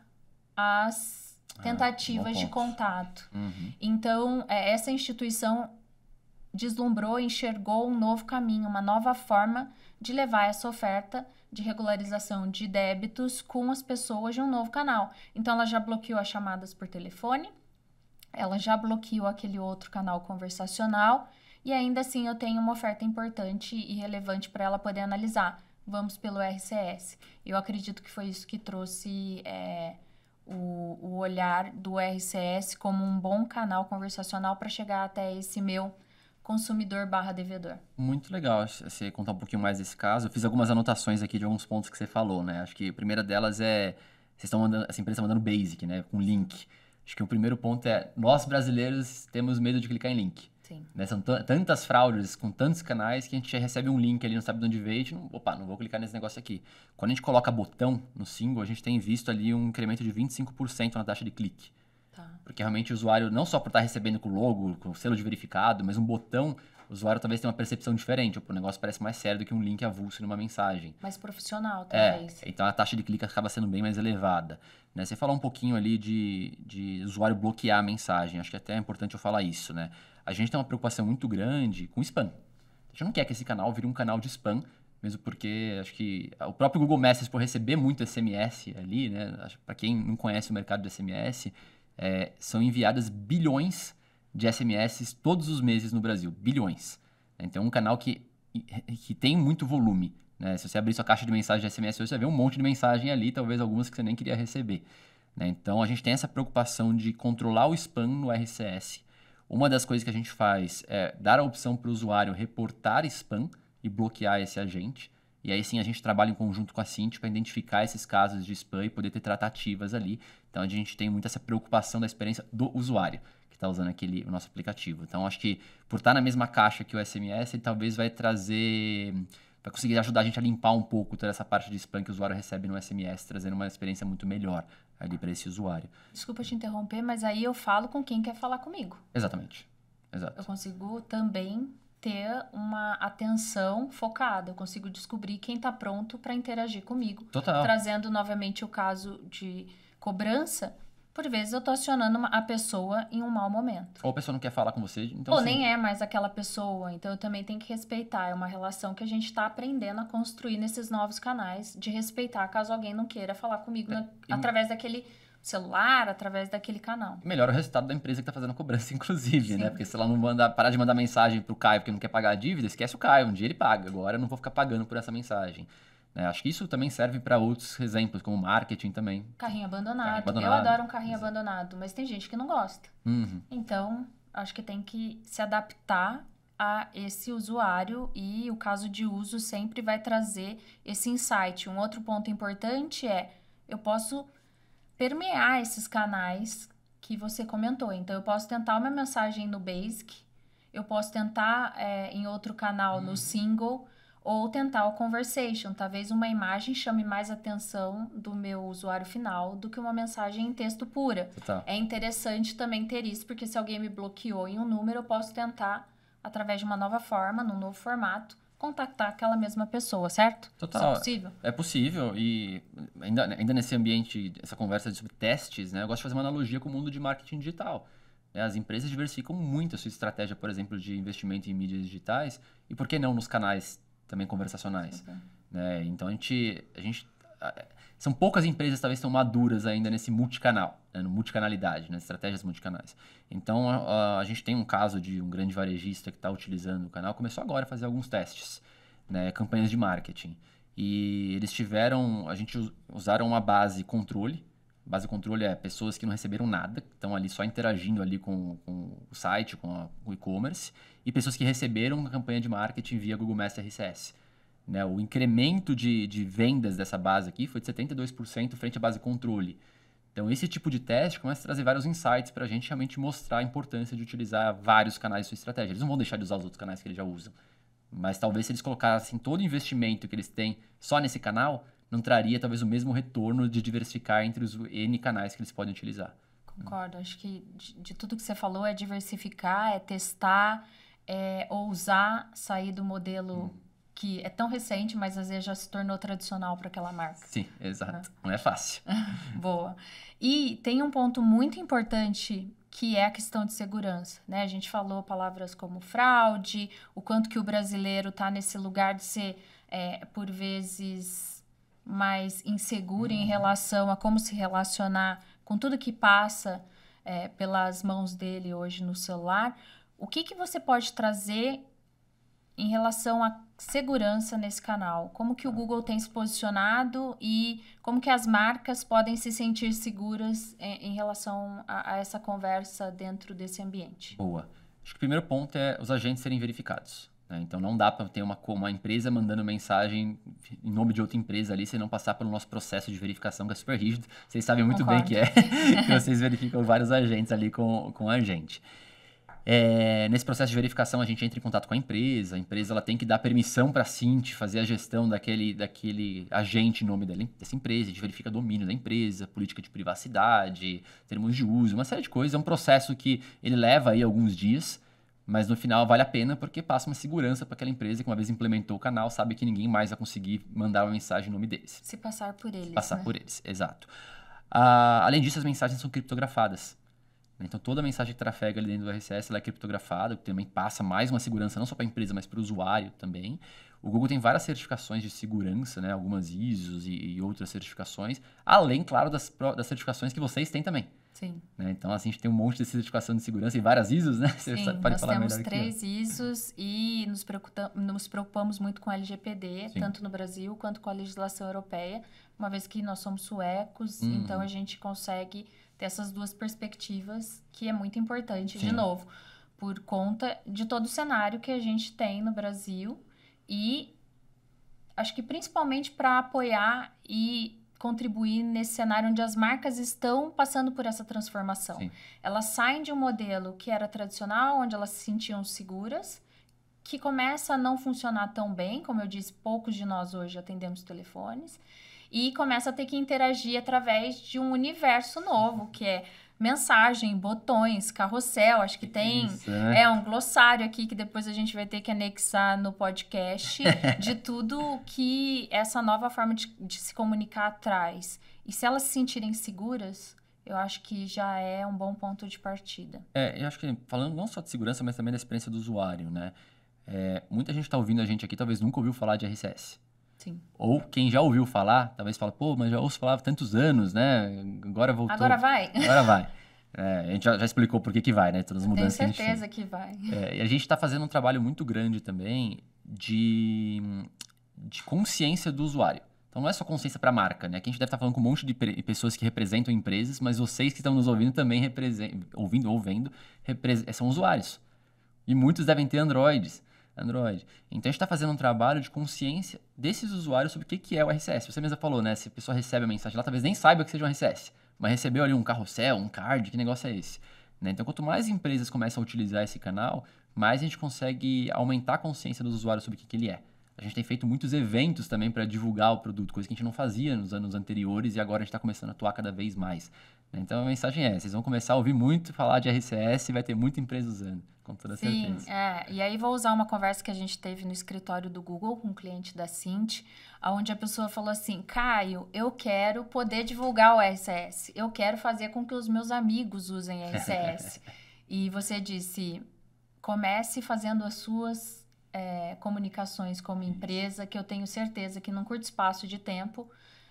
as ah, tentativas ah, de contato. Uhum. Então, é, essa instituição deslumbrou, enxergou um novo caminho, uma nova forma de levar essa oferta de regularização de débitos com as pessoas de um novo canal. Então, ela já bloqueou as chamadas por telefone, ela já bloqueou aquele outro canal conversacional e ainda assim eu tenho uma oferta importante e relevante para ela poder analisar. Vamos pelo RCS. Eu acredito que foi isso que trouxe é, o, o olhar do RCS como um bom canal conversacional para chegar até esse meu consumidor barra devedor. Muito legal você contar um pouquinho mais desse caso. Eu fiz algumas anotações aqui de alguns pontos que você falou, né? Acho que a primeira delas é vocês estão mandando, essa empresa está mandando basic, né? Com link. Acho que o primeiro ponto é nós brasileiros temos medo de clicar em link. Né? São tantas fraudes com tantos canais que a gente recebe um link ali, não sabe de onde veio, a gente não, opa, não vou clicar nesse negócio aqui. Quando a gente coloca botão no single, a gente tem visto ali um incremento de 25% na taxa de clique. Tá. Porque realmente o usuário, não só por estar recebendo com o logo, com o selo de verificado, mas um botão, o usuário talvez tenha uma percepção diferente. O negócio parece mais sério do que um link avulso numa mensagem. Mais profissional, é, talvez. É, então a taxa de clique acaba sendo bem mais elevada. Né? Você falou um pouquinho ali de, de usuário bloquear a mensagem. Acho que até é importante eu falar isso, né? a gente tem uma preocupação muito grande com spam. A gente não quer que esse canal vire um canal de spam, mesmo porque acho que o próprio Google Messages, por receber muito SMS ali, né? Para quem não conhece o mercado de SMS, é, são enviadas bilhões de SMS todos os meses no Brasil. Bilhões. Então é um canal que, que tem muito volume. Né? Se você abrir sua caixa de mensagem de SMS hoje, você ver um monte de mensagem ali, talvez algumas que você nem queria receber. Né? Então a gente tem essa preocupação de controlar o spam no RCS uma das coisas que a gente faz é dar a opção para o usuário reportar spam e bloquear esse agente. E aí sim a gente trabalha em conjunto com a Cinti para identificar esses casos de spam e poder ter tratativas ali. Então a gente tem muito essa preocupação da experiência do usuário que está usando aquele, o nosso aplicativo. Então acho que por estar tá na mesma caixa que o SMS, ele talvez vai trazer vai conseguir ajudar a gente a limpar um pouco toda essa parte de spam que o usuário recebe no SMS, trazendo uma experiência muito melhor ali para esse usuário. Desculpa te interromper, mas aí eu falo com quem quer falar comigo. Exatamente. Exato. Eu consigo também ter uma atenção focada. Eu consigo descobrir quem está pronto para interagir comigo. Total. Trazendo novamente o caso de cobrança, por vezes eu tô acionando uma, a pessoa em um mau momento. Ou a pessoa não quer falar com você, então. Ou assim nem é mais aquela pessoa. Então eu também tenho que respeitar. É uma relação que a gente tá aprendendo a construir nesses novos canais de respeitar caso alguém não queira falar comigo é, na, e... através daquele celular, através daquele canal. melhora o resultado da empresa que tá fazendo a cobrança, inclusive, né? Sim. né? Porque se ela não manda, parar de mandar mensagem pro Caio porque não quer pagar a dívida, esquece o Caio. Um dia ele paga. Agora eu não vou ficar pagando por essa mensagem. É, acho que isso também serve para outros exemplos, como marketing também. Carrinho abandonado. carrinho abandonado. Eu adoro um carrinho Exato. abandonado, mas tem gente que não gosta. Uhum. Então, acho que tem que se adaptar a esse usuário e o caso de uso sempre vai trazer esse insight. Um outro ponto importante é eu posso permear esses canais que você comentou. Então, eu posso tentar uma mensagem no Basic, eu posso tentar é, em outro canal uhum. no Single ou tentar o conversation. Talvez uma imagem chame mais atenção do meu usuário final do que uma mensagem em texto pura. Tá. É interessante também ter isso, porque se alguém me bloqueou em um número, eu posso tentar, através de uma nova forma, num novo formato, contactar aquela mesma pessoa, certo? Total. Então isso tá. é possível? É possível. E ainda, ainda nesse ambiente, essa conversa sobre testes, né? Eu gosto de fazer uma analogia com o mundo de marketing digital. Né? As empresas diversificam muito a sua estratégia, por exemplo, de investimento em mídias digitais. E por que não nos canais também conversacionais. Né? Então a gente, a gente. São poucas empresas talvez estão maduras ainda nesse multicanal, né? no multicanalidade, nas né? estratégias multicanais. Então a, a, gente tem um caso de um grande varejista que está utilizando o canal, começou agora a fazer alguns testes, né? campanhas de marketing. E eles tiveram. A gente usaram uma base controle. Base controle é pessoas que não receberam nada, estão ali só interagindo ali com, com o site, com, a, com o e-commerce e pessoas que receberam uma campanha de marketing via Google Maps RCS. Né? O incremento de, de vendas dessa base aqui foi de 72% frente à base controle. Então, esse tipo de teste começa a trazer vários insights para a gente realmente mostrar a importância de utilizar vários canais de sua estratégia. Eles não vão deixar de usar os outros canais que eles já usam. Mas talvez se eles colocassem todo o investimento que eles têm só nesse canal, não traria talvez o mesmo retorno de diversificar entre os N canais que eles podem utilizar. Concordo. Acho que de, de tudo que você falou é diversificar, é testar, é, ousar sair do modelo hum. que é tão recente, mas às vezes já se tornou tradicional para aquela marca. Sim, exato. Né? Não é fácil. Boa. E tem um ponto muito importante que é a questão de segurança, né? A gente falou palavras como fraude, o quanto que o brasileiro está nesse lugar de ser, é, por vezes, mais inseguro em uhum. relação a como se relacionar com tudo que passa é, pelas mãos dele hoje no celular o que, que você pode trazer em relação à segurança nesse canal? Como que o Google tem se posicionado e como que as marcas podem se sentir seguras em, é, em relação a, a, essa conversa dentro desse ambiente? Boa. Acho que o primeiro ponto é os agentes serem verificados. Né? Então não dá para ter uma, uma empresa mandando mensagem em nome de outra empresa ali se não passar pelo nosso processo de verificação que é super rígido. Vocês sabem muito Concordo. bem que é. que vocês verificam vários agentes ali com, com a gente. É, nesse processo de verificação, a gente entra em contato com a empresa. A empresa ela tem que dar permissão para a Cint fazer a gestão daquele, daquele agente em nome dela, dessa empresa. A gente verifica domínio da empresa, política de privacidade, termos de uso, uma série de coisas. É um processo que ele leva aí alguns dias, mas no final vale a pena porque passa uma segurança para aquela empresa que uma vez implementou o canal, sabe que ninguém mais vai conseguir mandar uma mensagem em nome deles. Se passar por eles. Se passar né? por eles, exato. Ah, além disso, as mensagens são criptografadas. Né? Então, toda mensagem que trafega ali dentro do RCS é criptografada, que também passa mais uma segurança, não só para a empresa, mas para o usuário também. O Google tem várias certificações de segurança, né? algumas ISOs e, e outras certificações, além, claro, das, das, certificações que vocês têm também. Sim. Né? Então, assim, a gente tem um monte de certificação de segurança e várias ISOs, né? Você Sim, pode nós falar temos três aqui, ISOs e nos, nos preocupamos muito com a LGPD, tanto no Brasil quanto com a legislação europeia, uma vez que nós somos suecos, uhum. então a gente consegue ter essas duas perspectivas, que é muito importante, Sim. de novo, por conta de todo o cenário que a gente tem no Brasil e acho que principalmente para apoiar e contribuir nesse cenário onde as marcas estão passando por essa transformação. Sim. Elas saem de um modelo que era tradicional, onde elas se sentiam seguras, que começa a não funcionar tão bem, como eu disse, poucos de nós hoje atendemos telefones e começa a ter que interagir através de um universo novo, que é mensagem, botões, carrossel, acho que tem Isso, é. é um glossário aqui que depois a gente vai ter que anexar no podcast de tudo que essa nova forma de, de se comunicar traz. E se elas se sentirem seguras, eu acho que já é um bom ponto de partida. É, eu acho que falando não só de segurança, mas também da experiência do usuário, né? É, muita gente está ouvindo a gente aqui, talvez nunca ouviu falar de RCS. Sim. Ou quem já ouviu falar, talvez fala, pô, mas já ouço falar há tantos anos, né? Agora voltou. Agora vai. Agora vai. É, a gente já, já, explicou por que, que vai, né? Todas as mudanças. Tenho certeza que, a gente... que vai. É, e a gente está fazendo um trabalho muito grande também de, de consciência do usuário. Então não é só consciência para a marca, né? Aqui a gente deve estar tá falando com um monte de pessoas que representam empresas, mas vocês que estão nos ouvindo também representam, ouvindo ou vendo, são usuários. E muitos devem ter Androids. Android. Então a gente está fazendo um trabalho de consciência desses usuários sobre o que é o RSS. Você mesma falou, né? Se a pessoa recebe a mensagem lá, talvez nem saiba que seja um RSS, mas recebeu ali um carrossel, um card, que negócio é esse? Né? Então, quanto mais empresas começam a utilizar esse canal, mais a gente consegue aumentar a consciência dos usuários sobre o que, que ele é. A gente tem feito muitos eventos também para divulgar o produto, coisa que a gente não fazia nos anos anteriores e agora a gente está começando a atuar cada vez mais. Então a mensagem é: vocês vão começar a ouvir muito falar de RCS e vai ter muita empresa usando, com toda Sim, certeza. Sim, é. E aí vou usar uma conversa que a gente teve no escritório do Google com um cliente da Cint, onde a pessoa falou assim: Caio, eu quero poder divulgar o RCS, eu quero fazer com que os meus amigos usem RCS. e você disse: comece fazendo as suas é, comunicações como empresa, que eu tenho certeza que num curto espaço de tempo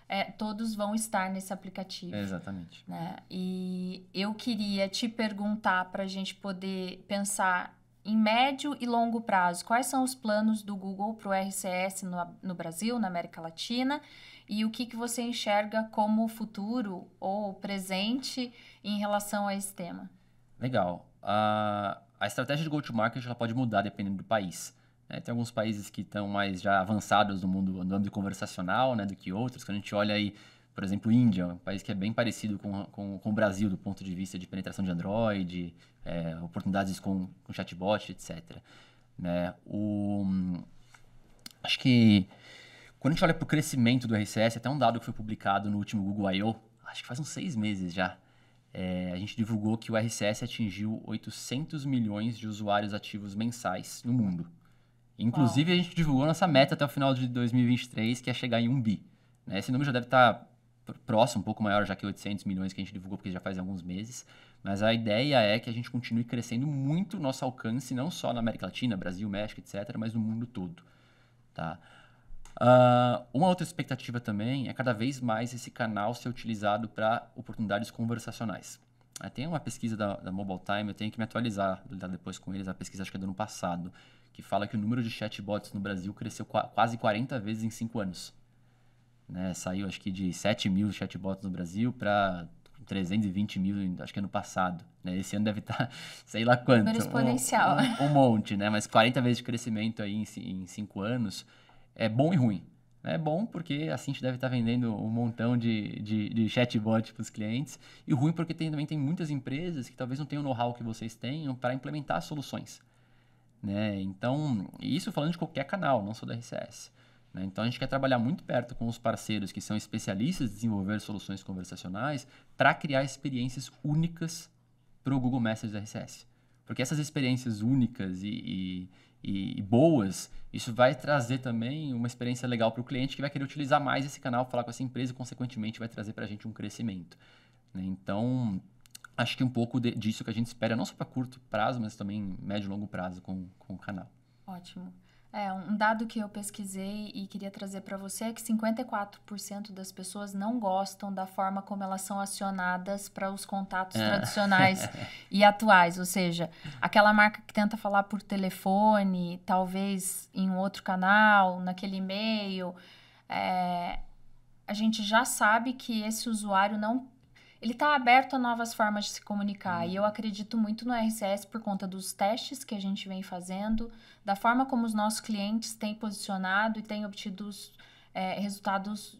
é, todos vão estar nesse aplicativo. Exatamente. Né? E eu queria te perguntar para a gente poder pensar em médio e longo prazo, quais são os planos do Google para o RCS no, no, Brasil, na América Latina, e o que, que você enxerga como futuro ou presente em relação a esse tema? Legal. Uh, a estratégia de go-to-market pode mudar dependendo do país. É, tem alguns países que estão mais já avançados no mundo no âmbito conversacional né, do que outros. Quando a gente olha aí, por exemplo, Índia, um país que é bem parecido com, com, com o Brasil do ponto de vista de penetração de Android, é, oportunidades com, com chatbot, etc. Né? O, acho que quando a gente olha para o crescimento do RCS, até um dado que foi publicado no último Google I.O., acho que faz uns seis meses já, é, a gente divulgou que o RCS atingiu 800 milhões de usuários ativos mensais no mundo. Inclusive, a gente divulgou nossa meta até o final de 2023, que é chegar em 1 bi. Né? Esse número já deve estar tá próximo, um pouco maior, já que 800 milhões que a gente divulgou, porque já faz alguns meses. Mas a ideia é que a gente continue crescendo muito o nosso alcance, não só na América Latina, Brasil, México, etc., mas no mundo todo. Tá? Uh, uma outra expectativa também é cada vez mais esse canal ser utilizado para oportunidades conversacionais. Ah, tem uma pesquisa da, da Mobile Time, eu tenho que me atualizar depois com eles, a pesquisa acho que é do ano passado, que fala que o número de chatbots no Brasil cresceu quase 40 vezes em 5 anos. Né? Saiu, acho que, de 7 mil chatbots no Brasil para 320 mil, acho que ano é passado. Né? Esse ano deve estar, tá, sei lá quanto. Número exponencial. Um, um, um, monte, né? Mas 40 vezes de crescimento aí em 5 anos é bom e ruim. Né? É bom porque assim a gente deve estar tá vendendo um montão de, de, de chatbot para os clientes. E ruim porque tem, também tem muitas empresas que talvez não tenham o know-how que vocês tenham para implementar soluções. Né? Então, isso falando de qualquer canal, não só da RCS. Né? Então, a gente quer trabalhar muito perto com os parceiros que são especialistas em desenvolver soluções conversacionais para criar experiências únicas para o Google Messages RCS. Porque essas experiências únicas e, e, e boas, isso vai trazer também uma experiência legal para o cliente que vai querer utilizar mais esse canal, falar com essa empresa e, consequentemente, vai trazer para a gente um crescimento. Né? Então, acho que um pouco de, disso que a gente espera, não só para curto prazo, mas também médio e longo prazo com, com o canal. Ótimo. É, um dado que eu pesquisei e queria trazer para você é que 54% das pessoas não gostam da forma como elas são acionadas para os contatos é. tradicionais e atuais, ou seja, aquela marca que tenta falar por telefone, talvez em outro canal, naquele e-mail, é, a gente já sabe que esse usuário não ele está aberto a novas formas de se comunicar. E uhum. eu acredito muito no RCS por conta dos testes que a gente vem fazendo, da forma como os nossos clientes têm posicionado e têm obtido é, resultados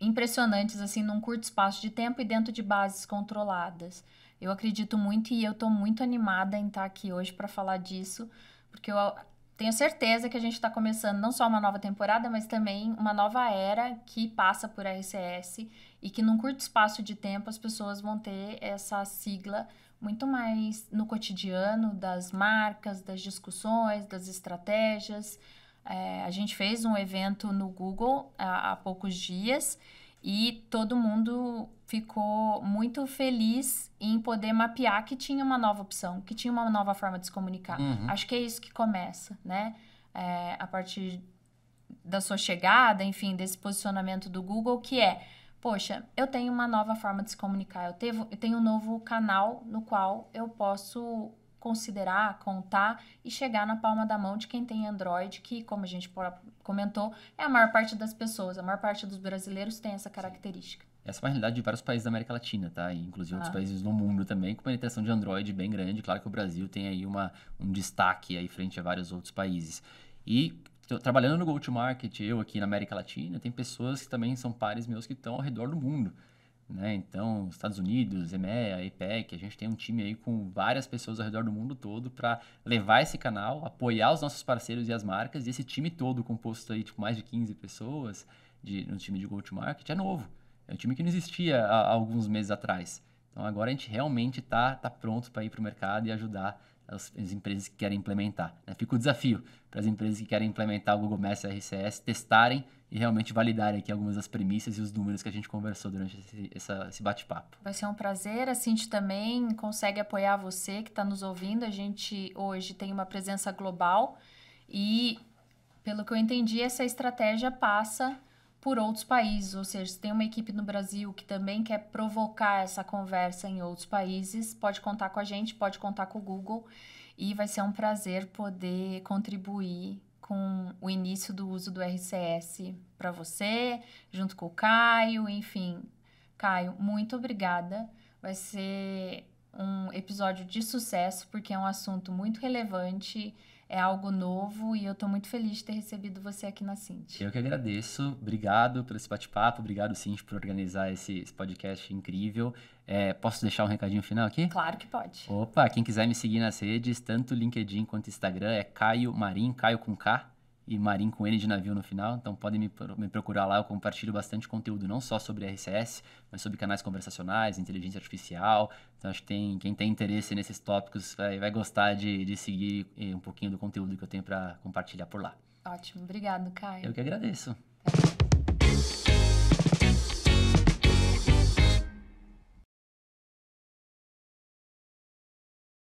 impressionantes assim num curto espaço de tempo e dentro de bases controladas. Eu acredito muito e eu estou muito animada em estar tá aqui hoje para falar disso, porque eu tenho certeza que a gente está começando não só uma nova temporada, mas também uma nova era que passa por RCS e que num curto espaço de tempo as pessoas vão ter essa sigla muito mais no cotidiano das marcas, das discussões, das estratégias. É, a gente fez um evento no Google há, há poucos dias e todo mundo ficou muito feliz em poder mapear que tinha uma nova opção, que tinha uma nova forma de se comunicar. Uhum. Acho que é isso que começa, né? É, a partir da sua chegada, enfim, desse posicionamento do Google, que é poxa, eu tenho uma nova forma de se comunicar, eu, tevo, eu tenho um novo canal no qual eu posso considerar, contar e chegar na palma da mão de quem tem Android, que, como a gente comentou, é a maior parte das pessoas, a maior parte dos brasileiros tem essa característica. Sim. Essa é uma realidade de vários países da América Latina, tá? E, inclusive ah. outros países no mundo também, com penetração de Android bem grande. Claro que o Brasil tem aí uma, um destaque aí frente a vários outros países. E trabalhando no go-to-market, eu aqui na América Latina, tem pessoas que também são pares meus que estão ao redor do mundo. Né? Então, Estados Unidos, EMEA, EPEC, a gente tem um time aí com várias pessoas ao redor do mundo todo para levar esse canal, apoiar os nossos parceiros e as marcas, e esse time todo composto aí tipo, mais de 15 pessoas de, no time de go-to-market é novo. É um time que não existia há, há alguns meses atrás. Então, agora a gente realmente está tá pronto para ir para o mercado e ajudar as, as empresas que querem implementar. Né? Fica o desafio para as empresas que querem implementar o Google Maps RCS testarem e realmente validarem aqui algumas das premissas e os números que a gente conversou durante esse, essa, esse bate-papo. Vai ser um prazer. A Cinti também consegue apoiar você que está nos ouvindo. A gente hoje tem uma presença global e, pelo que eu entendi, essa estratégia passa por outros países, ou seja, se tem uma equipe no Brasil que também quer provocar essa conversa em outros países, pode contar com a gente, pode contar com o Google e vai ser um prazer poder contribuir com o início do uso do RCS para você, junto com o Caio, enfim. Caio, muito obrigada. Vai ser um episódio de sucesso porque é um assunto muito relevante é algo novo e eu estou muito feliz de ter recebido você aqui na Cinti. Eu que agradeço, obrigado por esse bate-papo, obrigado Cinti por organizar esse, esse podcast incrível. É, posso deixar um recadinho final aqui? Claro que pode. Opa, quem quiser me seguir nas redes, tanto LinkedIn quanto Instagram, é Caio Marim, Caio com K, e Marim com N de navio no final, então podem me, me, procurar lá, eu compartilho bastante conteúdo, não só sobre RCS, mas sobre canais conversacionais, inteligência artificial, então acho que tem, quem tem interesse nesses tópicos vai, vai gostar de, de seguir eh, um pouquinho do conteúdo que eu tenho para compartilhar por lá. Ótimo, obrigado, Caio. Eu que agradeço.